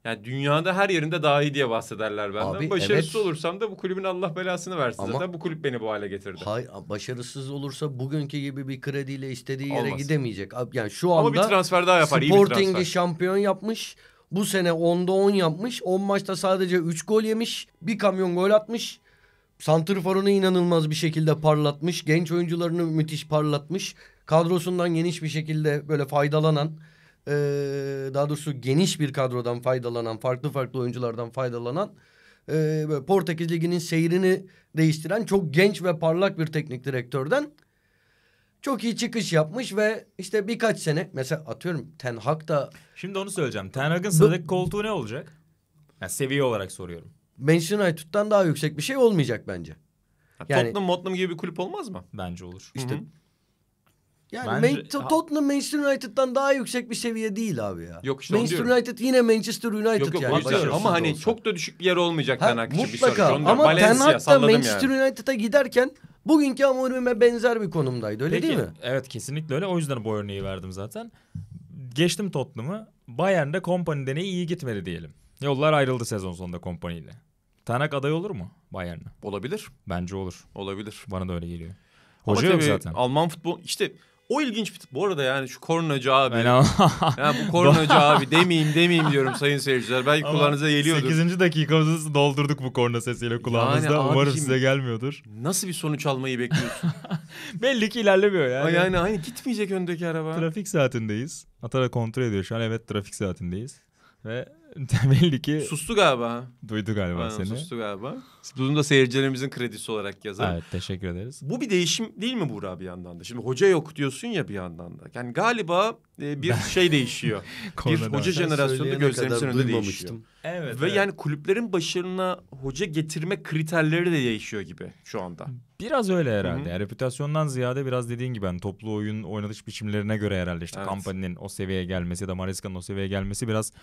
yani dünyada her yerinde daha iyi diye bahsederler benden. Abi, Başarısız evet. olursam da bu kulübün Allah belasını versin Ama, zaten. Bu kulüp beni bu hale getirdi. Hay, başarısız olursa bugünkü gibi bir krediyle istediği yere Olmaz. gidemeyecek. Yani şu anda Ama bir transfer daha yapar. Sporting'i şampiyon yapmış. Bu sene 10'da 10 yapmış. 10 maçta sadece 3 gol yemiş. Bir kamyon gol atmış. Santrfor'unu inanılmaz bir şekilde parlatmış. Genç oyuncularını müthiş parlatmış. Kadrosundan geniş bir şekilde böyle faydalanan e, daha doğrusu geniş bir kadrodan faydalanan, farklı farklı oyunculardan faydalanan e, böyle Portekiz Ligi'nin seyrini değiştiren çok genç ve parlak bir teknik direktörden çok iyi çıkış yapmış ve işte birkaç sene mesela atıyorum Ten Hag da... Şimdi onu söyleyeceğim. Ten Hag'ın sıradaki koltuğu ne olacak? Yani seviye olarak soruyorum. Manchester United'dan daha yüksek bir şey olmayacak bence. Yani, Tottenham, Tottenham gibi bir kulüp olmaz mı? Bence olur. İşte Hı-hı. Yani Bence... Tottenham Manchester United'dan daha yüksek bir seviye değil abi ya. Yok işte Manchester United yine Manchester United yok, yok, yani. Yok, ama hani olsa. hani çok da düşük bir yer olmayacak ha, Tenakçı bir sonuç. Onlar ama Valencia, da Manchester yani. United'a giderken bugünkü Amorim'e benzer bir konumdaydı öyle Peki, değil mi? Evet kesinlikle öyle o yüzden bu örneği verdim zaten. Geçtim Tottenham'ı Bayern'de Kompany ne iyi gitmedi diyelim. Yollar ayrıldı sezon sonunda Kompany ile. Tanak aday olur mu Bayern'e? Olabilir. Bence olur. Olabilir. Bana da öyle geliyor. Hoca yok zaten. Alman futbol işte o ilginç bir... Bu arada yani şu kornacı abi. Ben yani bu kornacı abi demeyeyim demeyeyim diyorum sayın seyirciler. Belki Ama kulağınıza geliyordur. 8. dakikamızı doldurduk bu korna sesiyle kulağımızda. Yani Umarım size gelmiyordur. Nasıl bir sonuç almayı bekliyorsun? Belli ki ilerlemiyor yani. Yani aynı hani gitmeyecek öndeki araba. Trafik saatindeyiz. Atara kontrol ediyor şu an. Evet trafik saatindeyiz. Ve belli ki... Sustu galiba. Duydu galiba Aynen, seni. Sustu galiba. Bunu da seyircilerimizin kredisi olarak yazalım. Evet teşekkür ederiz. Bu bir değişim değil mi Buğra bir yandan da? Şimdi hoca yok diyorsun ya bir yandan da. Yani galiba e, bir şey değişiyor. bir hoca jenerasyonunda gözlerimizin önünde değişiyor. Evet, Ve evet. yani kulüplerin başarına hoca getirme kriterleri de değişiyor gibi şu anda. Biraz öyle herhalde. Yani reputasyondan ziyade biraz dediğin gibi hani toplu oyun oynadış biçimlerine göre herhalde işte evet. o seviyeye gelmesi ya da Mareska'nın o seviyeye gelmesi biraz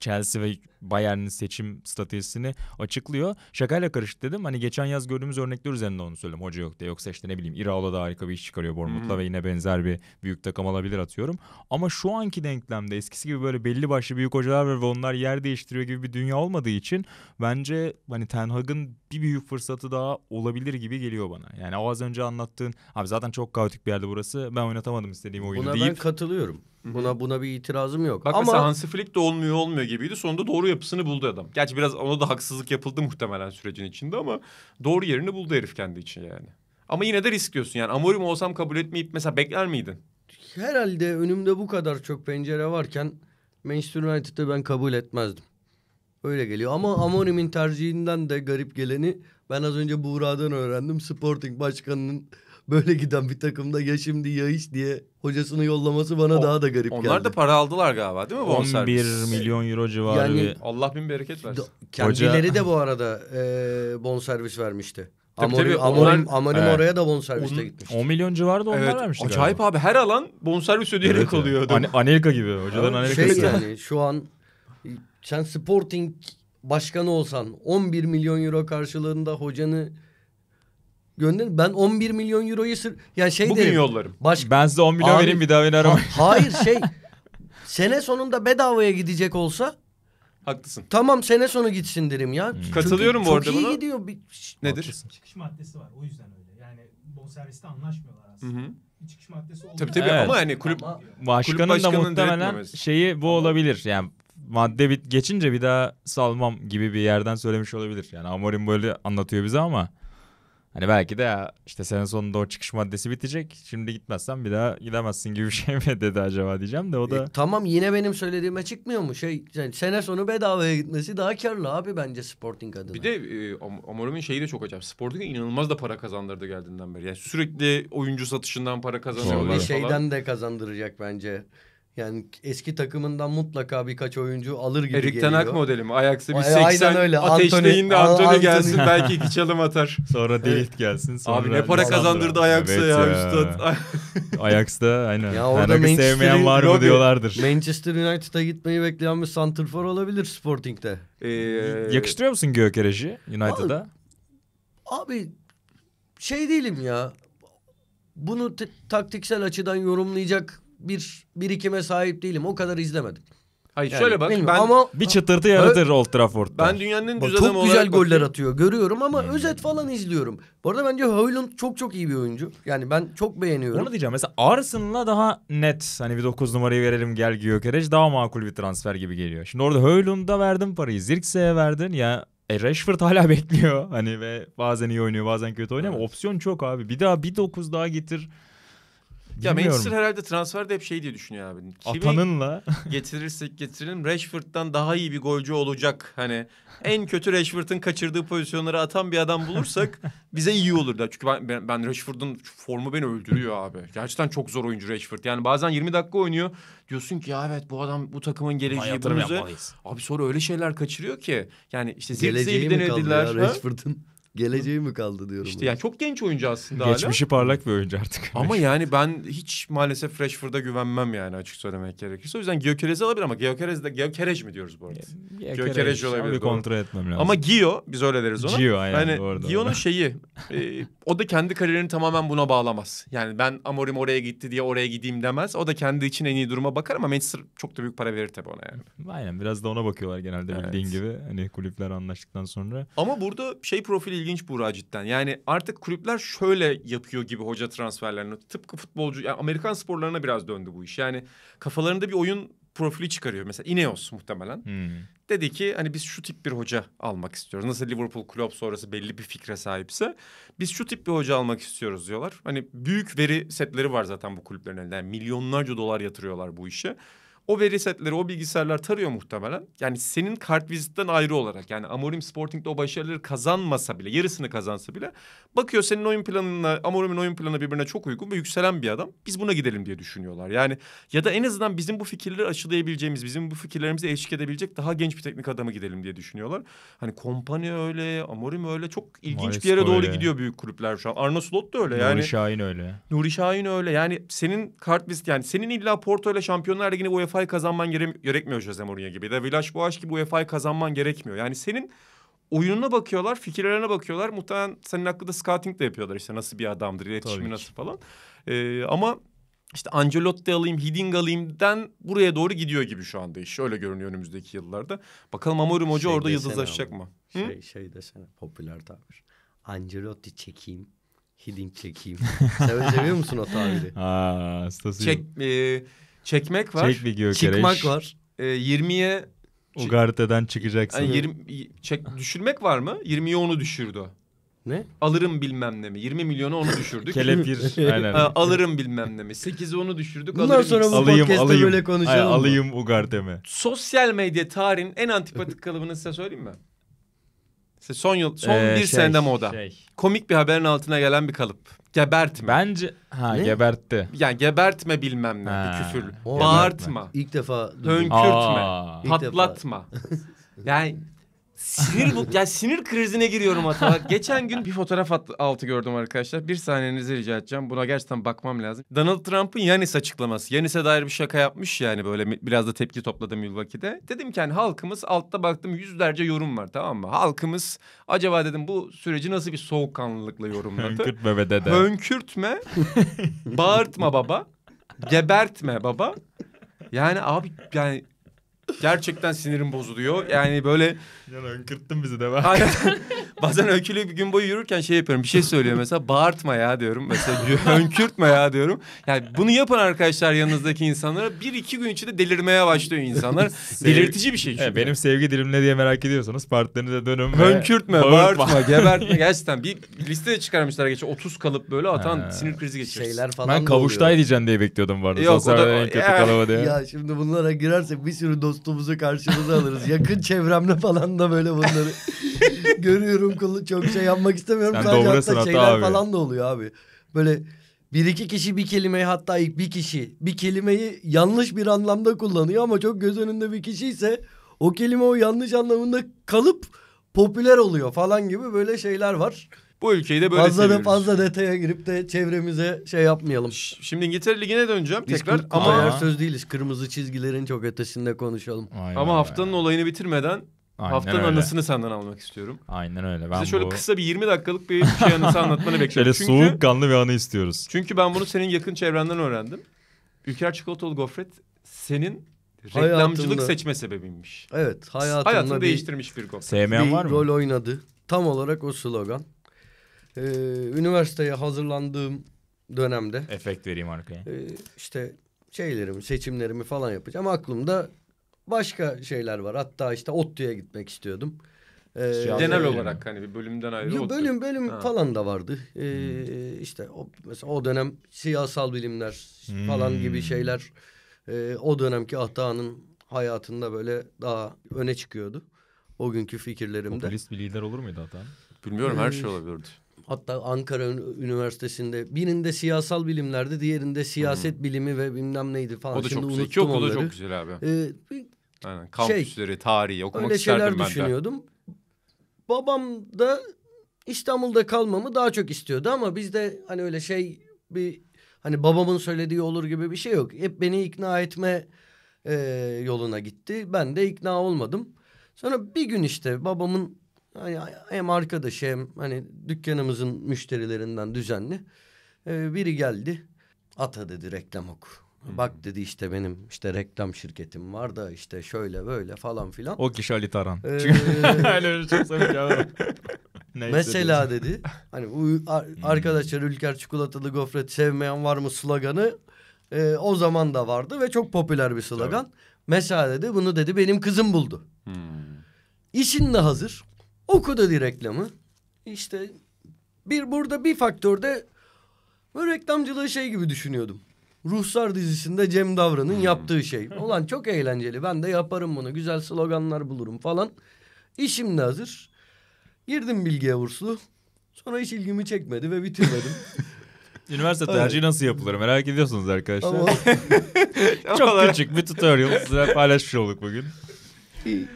Chelsea ve Bayern'in seçim stratejisini açıklıyor. Şakayla karıştı dedim. Hani geçen yaz gördüğümüz örnekler üzerinden onu söyledim. Hoca yok diye. Yoksa işte ne bileyim İraola da harika bir iş çıkarıyor Bournemouth'la ve yine benzer bir büyük takım alabilir atıyorum. Ama şu anki denklemde eskisi gibi böyle belli başlı büyük hocalar var ve onlar yer değiştiriyor gibi bir dünya olmadığı için bence hani Ten Hag'ın bir büyük fırsatı daha olabilir gibi geliyor bana bana. Yani o az önce anlattığın abi zaten çok kaotik bir yerde burası. Ben oynatamadım istediğim oyunu buna deyip. Buna ben katılıyorum. Buna buna bir itirazım yok. Bak Ama... mesela Hansi Flick de olmuyor olmuyor gibiydi. Sonunda doğru yapısını buldu adam. Gerçi biraz ona da haksızlık yapıldı muhtemelen sürecin içinde ama doğru yerini buldu herif kendi için yani. Ama yine de risk yani. Amorim olsam kabul etmeyip mesela bekler miydin? Herhalde önümde bu kadar çok pencere varken Manchester United'ı ben kabul etmezdim. Öyle geliyor ama Amorim'in tercihinden de garip geleni ben az önce Buğra'dan öğrendim. Sporting başkanının böyle giden bir takımda ya şimdi ya hiç diye hocasını yollaması bana o, daha da garip onlar geldi. Onlar da para aldılar galiba değil mi? bonservis? 11 servis. milyon euro civarı. Yani, bir... Allah bin bereket versin. Kendileri Hoca... de bu arada e, bonservis vermişti. Tabii, Amorim, tabii, evet. oraya da bonserviste gitmiş. 10 milyon civarı da onlar evet, vermişti Acayip galiba. abi her alan bonservis ödeyerek evet, kalıyor. Yani. Anelka gibi. Hocaların evet, Anelka şey yani şu an sen Sporting başkanı olsan 11 milyon euro karşılığında hocanı gönder. Ben 11 milyon euroyu sır yani şey Bugün derim, yollarım. Baş... Ben size 10 milyon Abi, vereyim bir daha beni aramayın. Ha, hayır şey sene sonunda bedavaya gidecek olsa Haklısın. Tamam sene sonu gitsin derim ya. Hmm. Çünkü Katılıyorum bu arada buna. Çok iyi buna. gidiyor. Bir... Nedir? Haklısın. Çıkış maddesi var o yüzden öyle. Yani bonserviste anlaşmıyorlar aslında. Hı hı çıkış maddesi oldu. Tabii tabii evet. ama yani kulüp ama başkanın kulüp başkanın da muhtemelen şeyi bu olabilir. Yani madde bit geçince bir daha salmam gibi bir yerden söylemiş olabilir. Yani Amorim böyle anlatıyor bize ama hani belki de ya işte sene sonunda o çıkış maddesi bitecek. Şimdi gitmezsen bir daha gidemezsin gibi bir şey mi dedi acaba diyeceğim de o da. E, tamam yine benim söylediğime çıkmıyor mu? Şey yani sene sonu bedavaya gitmesi daha karlı abi bence Sporting adına. Bir de e, Amorim'in şeyi de çok acayip. Sporting'e inanılmaz da para kazandırdı geldiğinden beri. Yani sürekli oyuncu satışından para kazanıyorlar falan. Şeyden de kazandıracak bence. Yani eski takımından mutlaka birkaç oyuncu alır gibi Erik geliyor. Erik Tenak modeli mi? Ayaksı bir 80 Aynen öyle. ateşleyin de Anthony, Anthony gelsin belki iki çalım atar. Sonra Delict gelsin. Sonra Abi ne para kazandırdı Ajax'a evet ya, ya. Üstad. Ajax'da aynen. Ya orada Manchester sevmeyen var mı diyorlardır. Manchester United'a gitmeyi bekleyen bir santrfor olabilir Sporting'de. Ee, Yakıştırıyor musun Gökereş'i United'a? Abi, abi şey değilim ya. Bunu taktiksel açıdan yorumlayacak bir birikime sahip değilim. O kadar izlemedim. Hayır yani, şöyle bak ben ama, bir çatırtı yaratır Old Trafford'da. Ben dünyanın en düz adamı olarak güzel goller atıyor görüyorum ama hmm. özet falan izliyorum. Bu arada bence Højlund çok çok iyi bir oyuncu. Yani ben çok beğeniyorum. Onu diyeceğim mesela Arsenal'a daha net hani bir 9 numarayı verelim gel Gyökereş daha makul bir transfer gibi geliyor. Şimdi orada Højlund'a verdin parayı Zirkse'ye verdin ya e Rashford hala bekliyor hani ve bazen iyi oynuyor bazen kötü oynuyor evet. ama opsiyon çok abi. Bir daha bir 9 daha getir. Ya Manchester herhalde transferde hep şey diye düşünüyor abi. Kimi Atanınla. getirirsek getirelim Rashford'dan daha iyi bir golcü olacak. Hani en kötü Rashford'ın kaçırdığı pozisyonları atan bir adam bulursak bize iyi olur da. Çünkü ben, ben, ben Rashford'un formu beni öldürüyor abi. Gerçekten çok zor oyuncu Rashford. Yani bazen 20 dakika oynuyor. Diyorsun ki ya evet bu adam bu takımın geleceği. Yatırım yapmalıyız. Abi sonra öyle şeyler kaçırıyor ki. Yani işte Zirkzey'i denediler. Geleceği mi kaldı ya Rashford'un? Geleceği mi kaldı diyorum. İşte yani çok genç oyuncu aslında Geçmişi parlak bir oyuncu artık. Ama yani ben hiç maalesef Rashford'a güvenmem yani açık söylemek gerekirse. O yüzden Gyökeres alabilir ama Gyökeres de Gyökeres mi diyoruz bu arada? Ee, Gyökeres olabilir. Bir kontrol etmem lazım. Ama Gio biz öyle deriz ona. Gio aynen yani, doğru. Gio'nun şeyi e, o da kendi kariyerini tamamen buna bağlamaz. Yani ben Amorim oraya gitti diye oraya gideyim demez. O da kendi için en iyi duruma bakar ama Manchester çok da büyük para verir tabii ona yani. Aynen biraz da ona bakıyorlar genelde evet. bildiğin gibi. Hani kulüpler anlaştıktan sonra. Ama burada şey profil ilginç ilginç Buğra cidden. Yani artık kulüpler şöyle yapıyor gibi hoca transferlerini. Tıpkı futbolcu, yani Amerikan sporlarına biraz döndü bu iş. Yani kafalarında bir oyun profili çıkarıyor. Mesela Ineos muhtemelen. Hmm. Dedi ki hani biz şu tip bir hoca almak istiyoruz. Nasıl Liverpool Klopp sonrası belli bir fikre sahipse biz şu tip bir hoca almak istiyoruz diyorlar. Hani büyük veri setleri var zaten bu kulüplerin elinde. Yani milyonlarca dolar yatırıyorlar bu işe. O veri setleri, o bilgisayarlar tarıyor muhtemelen. Yani senin kart vizitten ayrı olarak yani Amorim Sporting'de o başarıları kazanmasa bile, yarısını kazansa bile bakıyor senin oyun planına, Amorim'in oyun planı birbirine çok uygun ve yükselen bir adam. Biz buna gidelim diye düşünüyorlar. Yani ya da en azından bizim bu fikirleri aşılayabileceğimiz, bizim bu fikirlerimizi eşlik edebilecek daha genç bir teknik adamı gidelim diye düşünüyorlar. Hani kompanya öyle, Amorim öyle çok ilginç Maris bir yere doğru gidiyor büyük kulüpler şu an. Arna Slot da öyle yani. Nuri Şahin öyle. Nuri Şahin öyle. Yani senin kart vizit yani senin illa Porto ile Şampiyonlar Ligi'ni UEFA UEFA'yı kazanman gere gerekmiyor Jose Mourinho gibi. Ya da Vilas Boas gibi UEFA'yı kazanman gerekmiyor. Yani senin oyununa bakıyorlar, fikirlerine bakıyorlar. Muhtemelen senin hakkında scouting de yapıyorlar işte nasıl bir adamdır, iletişimi nasıl falan. Ee, ama işte Ancelotti alayım, Hiding alayımdan buraya doğru gidiyor gibi şu anda iş. Öyle görünüyor önümüzdeki yıllarda. Bakalım Amorim Hoca şey orada yıldızlaşacak mı? Şey, Hı? şey desene popüler tabir. Ancelotti çekeyim, Hiding çekeyim. Sen seviyor musun o tabiri? Aa, stasıyım. Çek, e, Çekmek var. Çek video çıkmak var. E, ee, 20'ye Ugarte'den çıkacaksın. Yani 20 çek düşürmek var mı? 20'ye onu düşürdü. Ne? Alırım bilmem ne mi? 20 milyonu onu düşürdük. Kelepir. Aynen. A, ee, alırım bilmem ne mi? 8'i onu düşürdük. Bundan alırım sonra bu alayım, podcast'te alayım. böyle konuşalım Hayır, Alayım Ugarte'mi. Sosyal medya tarihin en antipatik kalıbını size söyleyeyim mi? İşte son yıl son ee, bir şey, senede moda. Şey. Komik bir haberin altına gelen bir kalıp. Gebertme. Bence ha ne? gebertti. Yani gebertme bilmem ne ha. bir küfür. Bağırtma. İlk defa duydum. Hönkürtme. Aa. Patlatma. yani Sinir bu ya sinir krizine giriyorum hatta. Geçen gün bir fotoğraf altı gördüm arkadaşlar. Bir saniyenizi rica edeceğim. Buna gerçekten bakmam lazım. Donald Trump'ın Yanis açıklaması. Yanis'e dair bir şaka yapmış yani böyle biraz da tepki topladım Milwaukee'de. Dedim ki hani halkımız altta baktım yüzlerce yorum var tamam mı? Halkımız acaba dedim bu süreci nasıl bir soğukkanlılıkla yorumladı? Hönkürtme be dede. Hönkürtme. bağırtma baba. Gebertme baba. Yani abi yani Gerçekten sinirim bozuluyor. Yani böyle... Yani önkürttün bizi de ben. Bazen öykülü bir gün boyu yürürken şey yapıyorum. Bir şey söylüyor mesela. Bağırtma ya diyorum. Mesela önkürtme ya diyorum. Yani bunu yapan arkadaşlar yanınızdaki insanlara bir iki gün içinde delirmeye başlıyor insanlar. Delirtici bir şey çünkü. benim sevgi dilim ne diye merak ediyorsanız partilerinize dönün ve... Önkürtme, bağırtma, bağırtma gebertme. Gerçekten bir liste çıkarmışlar geçen. 30 kalıp böyle atan ha. sinir krizi geçiyor. Şeyler falan Ben kavuştay diyeceğim diye bekliyordum vardı. Yok, o da... en kötü kalıba diye. Ya şimdi bunlara girersek bir sürü dost dostumuzu karşımıza alırız. Yakın çevremde falan da böyle bunları görüyorum. Çok şey yapmak istemiyorum. Sen Sadece hatta şeyler abi. falan da oluyor abi. Böyle bir iki kişi bir kelimeyi hatta ilk bir kişi bir kelimeyi yanlış bir anlamda kullanıyor ama çok göz önünde bir kişi ise o kelime o yanlış anlamında kalıp popüler oluyor falan gibi böyle şeyler var. Bu ülkeyi de böyle fazla seviyoruz. Da fazla detaya girip de çevremize şey yapmayalım. Şimdi İngiltere Ligi'ne döneceğim Biz tekrar. Ama ayar söz değiliz. Kırmızı çizgilerin çok ötesinde konuşalım. Aynen ama haftanın aynen. olayını bitirmeden Aynen haftanın öyle. anısını senden almak istiyorum. Aynen öyle. Ben Size şöyle bu... kısa bir 20 dakikalık bir şey anısı anlatmanı bekliyorum. Şöyle çünkü, kanlı bir anı istiyoruz. Çünkü ben bunu senin yakın çevrenden öğrendim. Ülker Çikolatalı Gofret senin reklamcılık hayatında. seçme sebebiymiş. Evet Hayatını bir, değiştirmiş bir gofret. Sevmeyen var mı? rol oynadı. Tam olarak o slogan e, üniversiteye hazırlandığım dönemde. Efekt vereyim arkaya. E, işte şeylerimi, seçimlerimi falan yapacağım. Aklımda başka şeyler var. Hatta işte ODTÜ'ye gitmek istiyordum. Ee, Genel olarak yani. hani bir bölümden ayrı. Yo bölüm bölüm ha. falan da vardı. Ee, hmm. işte o, mesela o dönem siyasal bilimler hmm. falan gibi hmm. şeyler e, o dönemki Ata'nın hayatında böyle daha öne çıkıyordu. O günkü fikirlerimde. Polis bir lider olur muydu Ata? Bilmiyorum ee, her şey olabilirdi. Hatta Ankara Üniversitesi'nde birinde siyasal bilimlerde diğerinde siyaset hmm. bilimi ve bilmem neydi falan. O da Şimdi çok güzel. İki okul onları. da çok güzel abi. Ee, Aynen. Kampüsleri, şey, tarihi okumak öyle isterdim ben de. düşünüyordum. Babam da İstanbul'da kalmamı daha çok istiyordu ama bizde hani öyle şey bir hani babamın söylediği olur gibi bir şey yok. Hep beni ikna etme e, yoluna gitti. Ben de ikna olmadım. Sonra bir gün işte babamın hem arkadaşı hem hani dükkanımızın müşterilerinden düzenli. Ee, biri geldi. Ata dedi reklam oku. Hmm. Bak dedi işte benim işte reklam şirketim var da işte şöyle böyle falan filan. O kişi Ali Taran. Ee, şey Mesela dedi hani hmm. arkadaşlar Ülker çikolatalı gofret sevmeyen var mı sloganı e, o zaman da vardı ve çok popüler bir slogan. Tabii. Mesela dedi bunu dedi benim kızım buldu. Hmm. İşin de hazır. Okudu bir reklamı. İşte bir burada bir faktörde böyle reklamcılığı şey gibi düşünüyordum. Ruhsar dizisinde Cem Davran'ın hmm. yaptığı şey. Ulan çok eğlenceli ben de yaparım bunu güzel sloganlar bulurum falan. İşim de hazır. Girdim Bilge Vurslu. Sonra hiç ilgimi çekmedi ve bitirmedim. Üniversite tercihi nasıl yapılır merak ediyorsunuz arkadaşlar. Ama... Çok küçük bir tutorial size paylaşmış olduk bugün.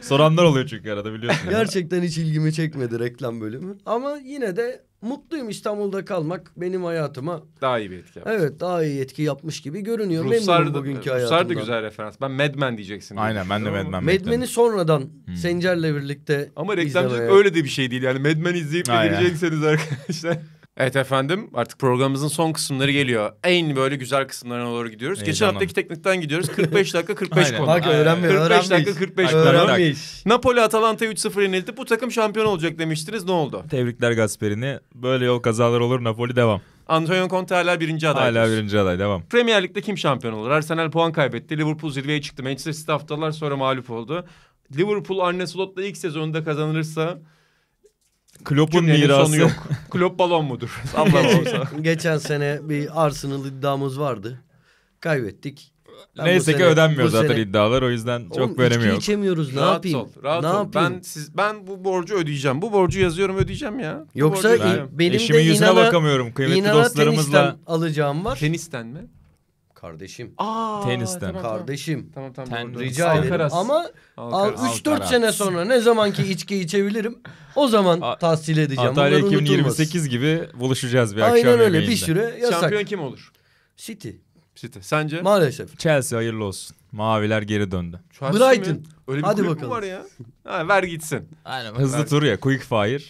Soranlar oluyor çünkü arada biliyorsun. Gerçekten hiç ilgimi çekmedi reklam bölümü. Ama yine de mutluyum İstanbul'da kalmak benim hayatıma. Daha iyi bir etki yapmış. Evet daha iyi etki yapmış gibi görünüyor. Ruslar da, bugünkü Ruslar da güzel referans. Ben Mad Men diyeceksin. Aynen ben de Tamam mı? Mad Men'i bekledim. sonradan hmm. Sencer'le birlikte Ama reklamcılık öyle de bir şey değil. Yani Mad Men izleyip de Aynen. gelecekseniz arkadaşlar. Evet efendim artık programımızın son kısımları geliyor. En böyle güzel kısımlarına doğru gidiyoruz. Heyecanlı. Geçen haftaki teknikten gidiyoruz. 45 dakika 45 konu. Bak öğrenmeyiz. 45 dakika 45 konu. Napoli Atalanta 3-0 yenildi. Bu takım şampiyon olacak demiştiniz. Ne oldu? Tebrikler Gasperini. Böyle yol kazalar olur. Napoli devam. Antonio Conte hala birinci aday. Hala birinci aday devam. Premier Lig'de kim şampiyon olur? Arsenal puan kaybetti. Liverpool zirveye çıktı. Manchester City haftalar sonra mağlup oldu. Liverpool Arne Slot'la ilk sezonunda kazanırsa Klopp'un mirası. yok. Klopp balon mudur? Geçen sene bir Arsenal iddiamız vardı. Kaybettik. Ben Neyse ki sene, ödenmiyor zaten sene... iddialar o yüzden çok Oğlum, bir önemi yok. içemiyoruz ne rahat yapayım? Ol, rahat ne ol. Yapayım? Ben siz ben bu borcu ödeyeceğim. Bu borcu yazıyorum ödeyeceğim ya. Bu Yoksa ben, benim eşimin de yüzüne inana, bakamıyorum. Kıymetli inana dostlarımızla alacağım var. Tenisten mi? Kardeşim. Aa, Tenisten. Tamam, Kardeşim. Tamam tamam. Ten, rica Alcaraz. ederim. Ama Alcaraz. 3-4 sene sonra ne zaman ki içki içebilirim o zaman A- tahsil edeceğim. Antalya 2028 gibi buluşacağız bir Aynen akşam Aynen öyle yemeğinde. bir süre yasak. Şampiyon kim olur? City. City. Sence? Maalesef. Chelsea hayırlı olsun. Maviler geri döndü. Chelsea Brighton. Mi? Öyle bir Hadi bakalım. var ya? Ha, ver gitsin. Aynen. Hızlı ver. tur ya. Quick fire.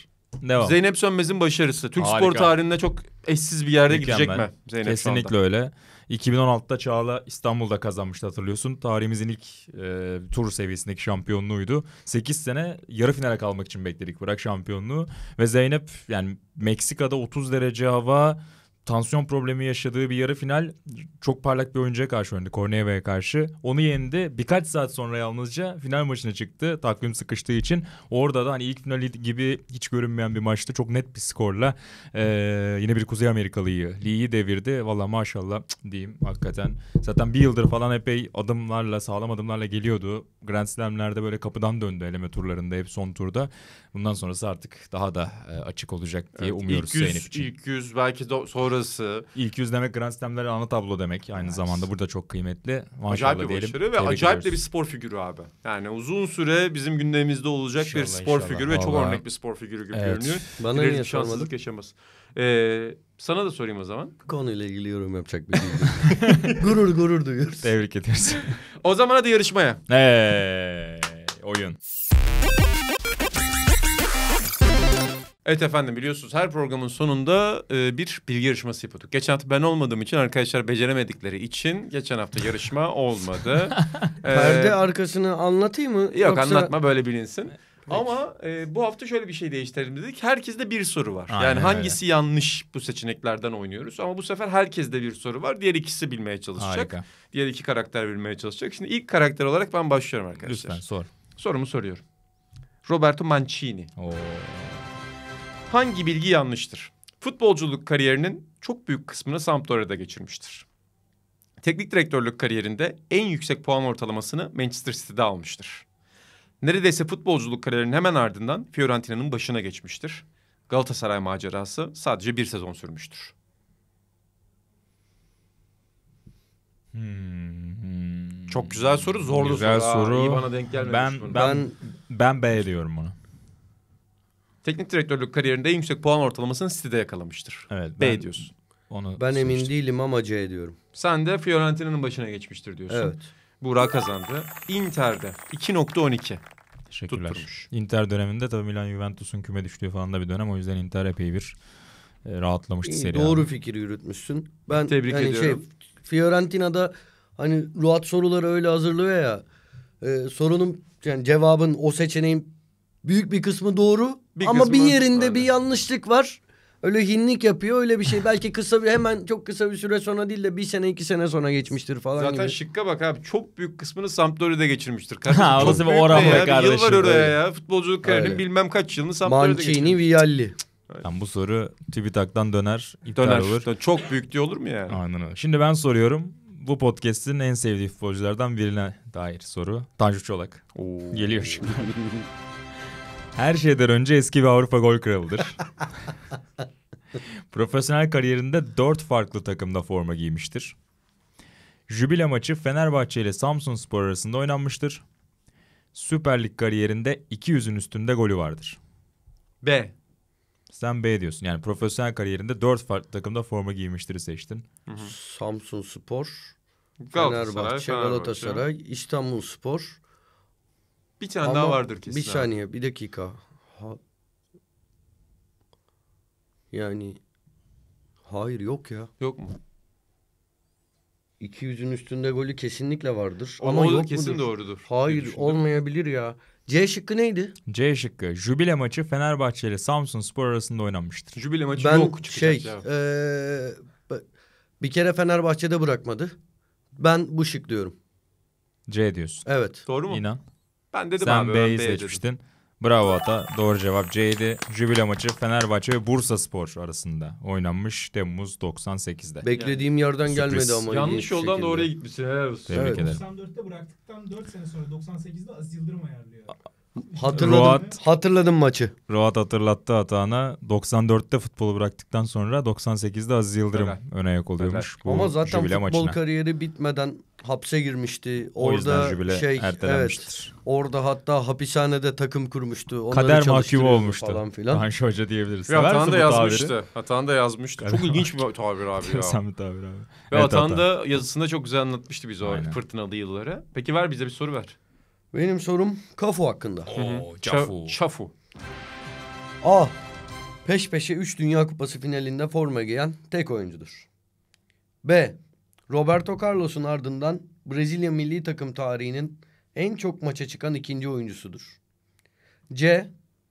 Devam. Zeynep Sönmez'in başarısı. Türk Harika. spor tarihinde çok eşsiz bir yerde Mükemmel. gidecek mi Zeynep Kesinlikle öyle. 2016'da Çağla İstanbul'da kazanmıştı hatırlıyorsun. Tarihimizin ilk e, tur seviyesindeki şampiyonluğuydu. 8 sene yarı finale kalmak için bekledik bırak şampiyonluğu. Ve Zeynep yani Meksika'da 30 derece hava tansiyon problemi yaşadığı bir yarı final çok parlak bir oyuncuya karşı oynadı. Corneva'ya karşı. Onu yendi. Birkaç saat sonra yalnızca final maçına çıktı. Takvim sıkıştığı için. Orada da hani ilk finali gibi hiç görünmeyen bir maçta çok net bir skorla e, yine bir Kuzey Amerikalıyı Lee'yi devirdi. Valla maşallah diyeyim hakikaten. Zaten bir yıldır falan epey adımlarla sağlam adımlarla geliyordu. Grand Slam'lerde böyle kapıdan döndü eleme turlarında hep son turda. Bundan sonrası artık daha da açık olacak diye evet, umuyoruz. Zeynep için. ilk 100 belki de sonra burası. İlk yüz demek Grand Slam'lerin ana tablo demek. Aynı evet. zamanda burada çok kıymetli. Maşallah acayip bir diyelim. başarı ve Tebrik acayip ediyoruz. de bir spor figürü abi. Yani uzun süre bizim gündemimizde olacak inşallah, bir spor inşallah. figürü ve Vallahi... çok örnek bir spor figürü gibi evet. görünüyor. Bana Dilerim niye şanssızlık yaşamasın. Ee, sana da sorayım o zaman. Konuyla ilgili yorum yapacak bir şey. gurur gurur duyuyoruz. Tebrik ediyoruz. o zaman hadi yarışmaya. Eee oyun. Evet efendim biliyorsunuz her programın sonunda e, bir bilgi yarışması yapıyorduk. Geçen hafta ben olmadığım için arkadaşlar beceremedikleri için geçen hafta yarışma olmadı. ee, Perde e, arkasını anlatayım mı? Yok Yoksa... anlatma böyle bilinsin. Peki. Ama e, bu hafta şöyle bir şey değiştirelim dedik. Herkeste bir soru var. Aynen yani hangisi öyle. yanlış bu seçeneklerden oynuyoruz. Ama bu sefer herkeste bir soru var. Diğer ikisi bilmeye çalışacak. Harika. Diğer iki karakter bilmeye çalışacak. Şimdi ilk karakter olarak ben başlıyorum arkadaşlar. Lütfen sor. Sorumu soruyorum. Roberto Mancini. Oo hangi bilgi yanlıştır? Futbolculuk kariyerinin çok büyük kısmını Sampdoria'da geçirmiştir. Teknik direktörlük kariyerinde en yüksek puan ortalamasını Manchester City'de almıştır. Neredeyse futbolculuk kariyerinin hemen ardından Fiorentina'nın başına geçmiştir. Galatasaray macerası sadece bir sezon sürmüştür. Hmm. Çok güzel soru, zorlu güzel soru. soru. Aa, bana denk gelmemiş. Ben ben ben B onu teknik direktörlük kariyerinde en yüksek puan ortalamasını City'de yakalamıştır. Evet. B ben, diyorsun. Onu ben emin değilim ama C diyorum. Sen de Fiorentina'nın başına geçmiştir diyorsun. Evet. Burak kazandı. Inter'de 2.12. Teşekkürler. Tutturmuş. Inter döneminde tabii Milan Juventus'un küme düştüğü falan da bir dönem. O yüzden Inter epey bir e, rahatlamıştı seri. Doğru yani. fikir yürütmüşsün. Ben Tebrik yani şey, ediyorum. Şey, Fiorentina'da hani Ruat soruları öyle hazırlıyor ya. E, sorunun yani cevabın o seçeneğin Büyük bir kısmı doğru bir ama kısmı, bir yerinde öyle. bir yanlışlık var. Öyle hinlik yapıyor öyle bir şey. Belki kısa bir hemen çok kısa bir süre sonra değil de bir sene iki sene sonra geçmiştir falan Zaten gibi. şıkka bak abi çok büyük kısmını Sampdoria'da geçirmiştir. Kardeşim, ha, çok büyük oran be Kardeşim, yıl var oraya ya. Futbolculuk kariyerinin bilmem kaç yılını Sampdoria'da geçirmiş. Mancini, Vialli. Yani bu soru TÜBİTAK'tan döner, döner. olur. Çok büyük diyor olur mu yani? Aynen öyle. Şimdi ben soruyorum. Bu podcast'in en sevdiği futbolculardan birine dair soru. Tanju Çolak. Oo. Geliyor şimdi. Her şeyden önce eski bir Avrupa gol kralıdır. Profesyonel kariyerinde dört farklı takımda forma giymiştir. Jübile maçı Fenerbahçe ile Samsun Spor arasında oynanmıştır. Süper Lig kariyerinde 200'ün üstünde golü vardır. B. Sen B diyorsun. Yani profesyonel kariyerinde dört farklı takımda forma giymiştir seçtin. Hı hı. Samsun Spor, Galatasaray, Fenerbahçe, Fenerbahçe, Galatasaray, İstanbul Spor, bir tane Ama daha vardır kesin. Bir saniye, bir dakika. Ha... Yani hayır yok ya. Yok mu? 200'ün üstünde golü kesinlikle vardır. O Ama yok kesin mudur? doğrudur. Hayır olmayabilir ya. C şıkkı neydi? C şıkkı. Jubile maçı Fenerbahçe ile Samsun Spor arasında oynanmıştır. Jubile maçı ben yok şey, ya. ee, bir kere Fenerbahçe'de bırakmadı. Ben bu şık diyorum. C diyorsun. Evet. Doğru mu? İnan. Ben dedim Sen abi. Sen B'yi seçmiştin. Dedim. Bravo Ata. Doğru cevap C'ydi. Jübile maçı Fenerbahçe ve Bursa Spor arasında oynanmış Temmuz 98'de. Beklediğim yerden sürpriz. gelmedi ama. Yanlış yoldan şekilde. doğruya gitmişsin. Helal olsun. Tebrik evet. ederim. 94'te bıraktıktan 4 sene sonra 98'de Aziz Yıldırım ayarlıyor. Hatırladım, Roat, hatırladım maçı. Roat hatırlattı hatana. 94'te futbolu bıraktıktan sonra 98'de Aziz Yıldırım Öyle. öne yak oluyormuş. Bu Ama zaten futbol maçına. kariyeri bitmeden hapse girmişti. Orada o şey evet. Orada hatta hapishanede takım kurmuştu. Onları Kader mahkumu olmuştu. Falan filan. Hanşi Hoca diyebiliriz. Ve Hatan da yazmıştı. Hatan da yazmıştı. çok ilginç bir tabir abi ya. Sen bir tabir abi. Ve evet, Hatan da yazısında çok güzel anlatmıştı biz o Aynen. fırtınalı yılları. Peki ver bize bir soru ver. Benim sorum Kafu hakkında. Oo, Cafu. A. Peş peşe 3 Dünya Kupası finalinde forma giyen tek oyuncudur. B. Roberto Carlos'un ardından Brezilya milli takım tarihinin en çok maça çıkan ikinci oyuncusudur. C.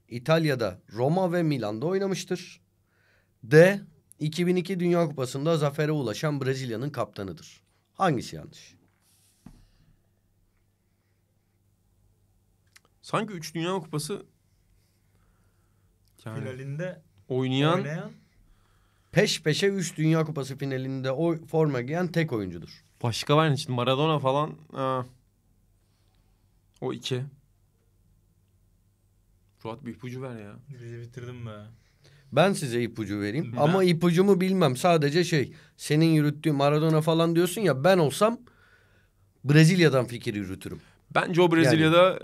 İtalya'da Roma ve Milan'da oynamıştır. D. 2002 Dünya Kupası'nda zafere ulaşan Brezilya'nın kaptanıdır. Hangisi yanlış? Sanki 3 Dünya Kupası yani finalinde oynayan, oynayan peş peşe 3 Dünya Kupası finalinde o forma giyen tek oyuncudur. Başka var mı? Şimdi Maradona falan ha. o iki. Fuat bir ipucu ver ya. Bizi bitirdim be. Ben size ipucu vereyim ben... ama ipucumu bilmem. Sadece şey senin yürüttüğün Maradona falan diyorsun ya ben olsam Brezilya'dan fikir yürütürüm. Bence o Brezilya'da yani,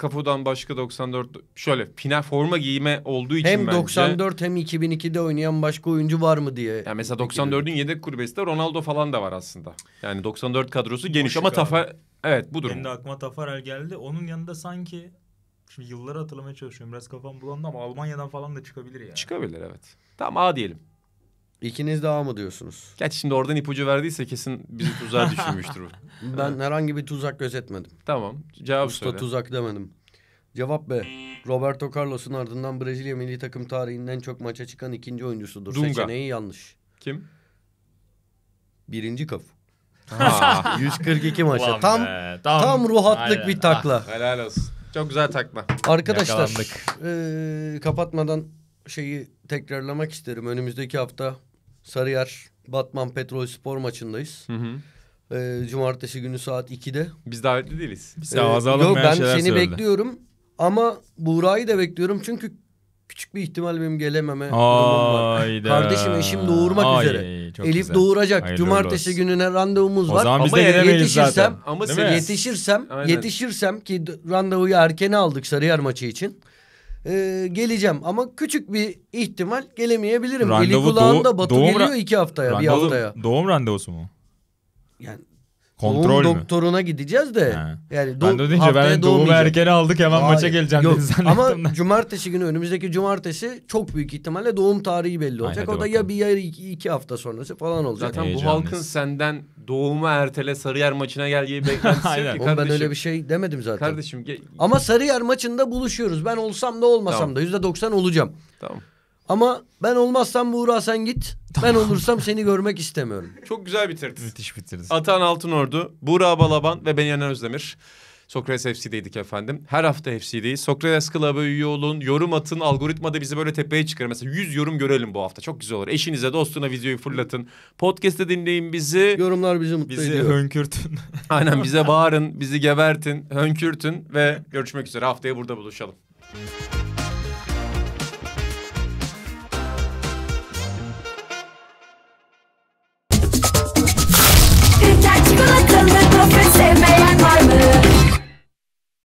Kafo'dan başka 94 şöyle pina forma giyme olduğu için hem bence. Hem 94 hem 2002'de oynayan başka oyuncu var mı diye. Yani mesela 94'ün yedek kulübesinde Ronaldo falan da var aslında. Yani 94 kadrosu geniş Boşuk ama tafa evet bu durum. Benim de aklıma Tafarel geldi. Onun yanında sanki şimdi yılları hatırlamaya çalışıyorum. Biraz kafam bulandı ama Almanya'dan falan da çıkabilir yani. Çıkabilir evet. Tamam A diyelim. İkiniz de A mı diyorsunuz? Gerçi şimdi oradan ipucu verdiyse kesin bizi tuzağa düşünmüştür. ben herhangi bir tuzak gözetmedim. Tamam. Cevap Usta söyle. tuzak demedim. Cevap B. Roberto Carlos'un ardından Brezilya milli takım tarihinden çok maça çıkan ikinci oyuncusudur. Dunga. Seçeneği yanlış. Kim? Birinci kafu. 142 maça. tam, tam tam ruhatlık aynen. bir takla. Ah, helal olsun. Çok güzel takma. Arkadaşlar, e, kapatmadan şeyi tekrarlamak isterim. Önümüzdeki hafta Sarıyer Batman Petrol Spor maçındayız. Hı hı. Ee, cumartesi günü saat 2'de. Biz davetli değiliz. Biz ee, yok ben seni söyledi. bekliyorum ama Buğra'yı da bekliyorum çünkü küçük bir ihtimal benim gelememe durumum var. Kardeşim eşim doğurmak Ay, üzere. Elif güzel. doğuracak. Hayırlı Cumartesi olsun. gününe randevumuz o var. Zaman biz ama de yetişirsem, zaten. ama yetişirsem, yetişirsem, yetişirsem ki randevuyu erken aldık Sarıyer maçı için e, geleceğim ama küçük bir ihtimal gelemeyebilirim. Randevu Eli kulağında doğu, Batu doğum geliyor iki haftaya randevu, bir haftaya. Doğum randevusu mu? Yani Kontrol doğum mü? doktoruna gideceğiz de. Ha. Yani do- ben de deyince ben doğumu erken aldık hemen Hayır. maça geleceğim Yok, Ama ben. cumartesi günü önümüzdeki cumartesi çok büyük ihtimalle doğum tarihi belli olacak. Aynen, o da bakalım. ya bir yer iki, iki hafta sonrası falan olacak. Zaten bu halkın senden doğumu ertele Sarıyer maçına gel gibi beklentisi Aynen. yok ki Ben öyle bir şey demedim zaten. Kardeşim. Ge- ama Sarıyer maçında buluşuyoruz. Ben olsam da olmasam tamam. da %90 olacağım. Tamam. Ama ben olmazsam Buğra sen git. Tamam. Ben olursam seni görmek istemiyorum. Çok güzel bitirdin. Müthiş bitirdin. Atan Altınordu, Buğra Balaban ve ben Yener Özdemir. Sokrates FC'deydik efendim. Her hafta FC'deyiz. Sokrates Club'a üye olun. Yorum atın. algoritma da bizi böyle tepeye çıkarın. Mesela 100 yorum görelim bu hafta. Çok güzel olur. Eşinize, dostuna videoyu fırlatın. Podcast'te dinleyin bizi. Yorumlar bizi mutlu bizi ediyor. Bizi hönkürtün. Aynen bize bağırın, bizi gebertin, hönkürtün ve görüşmek üzere. Haftaya burada buluşalım. Save me.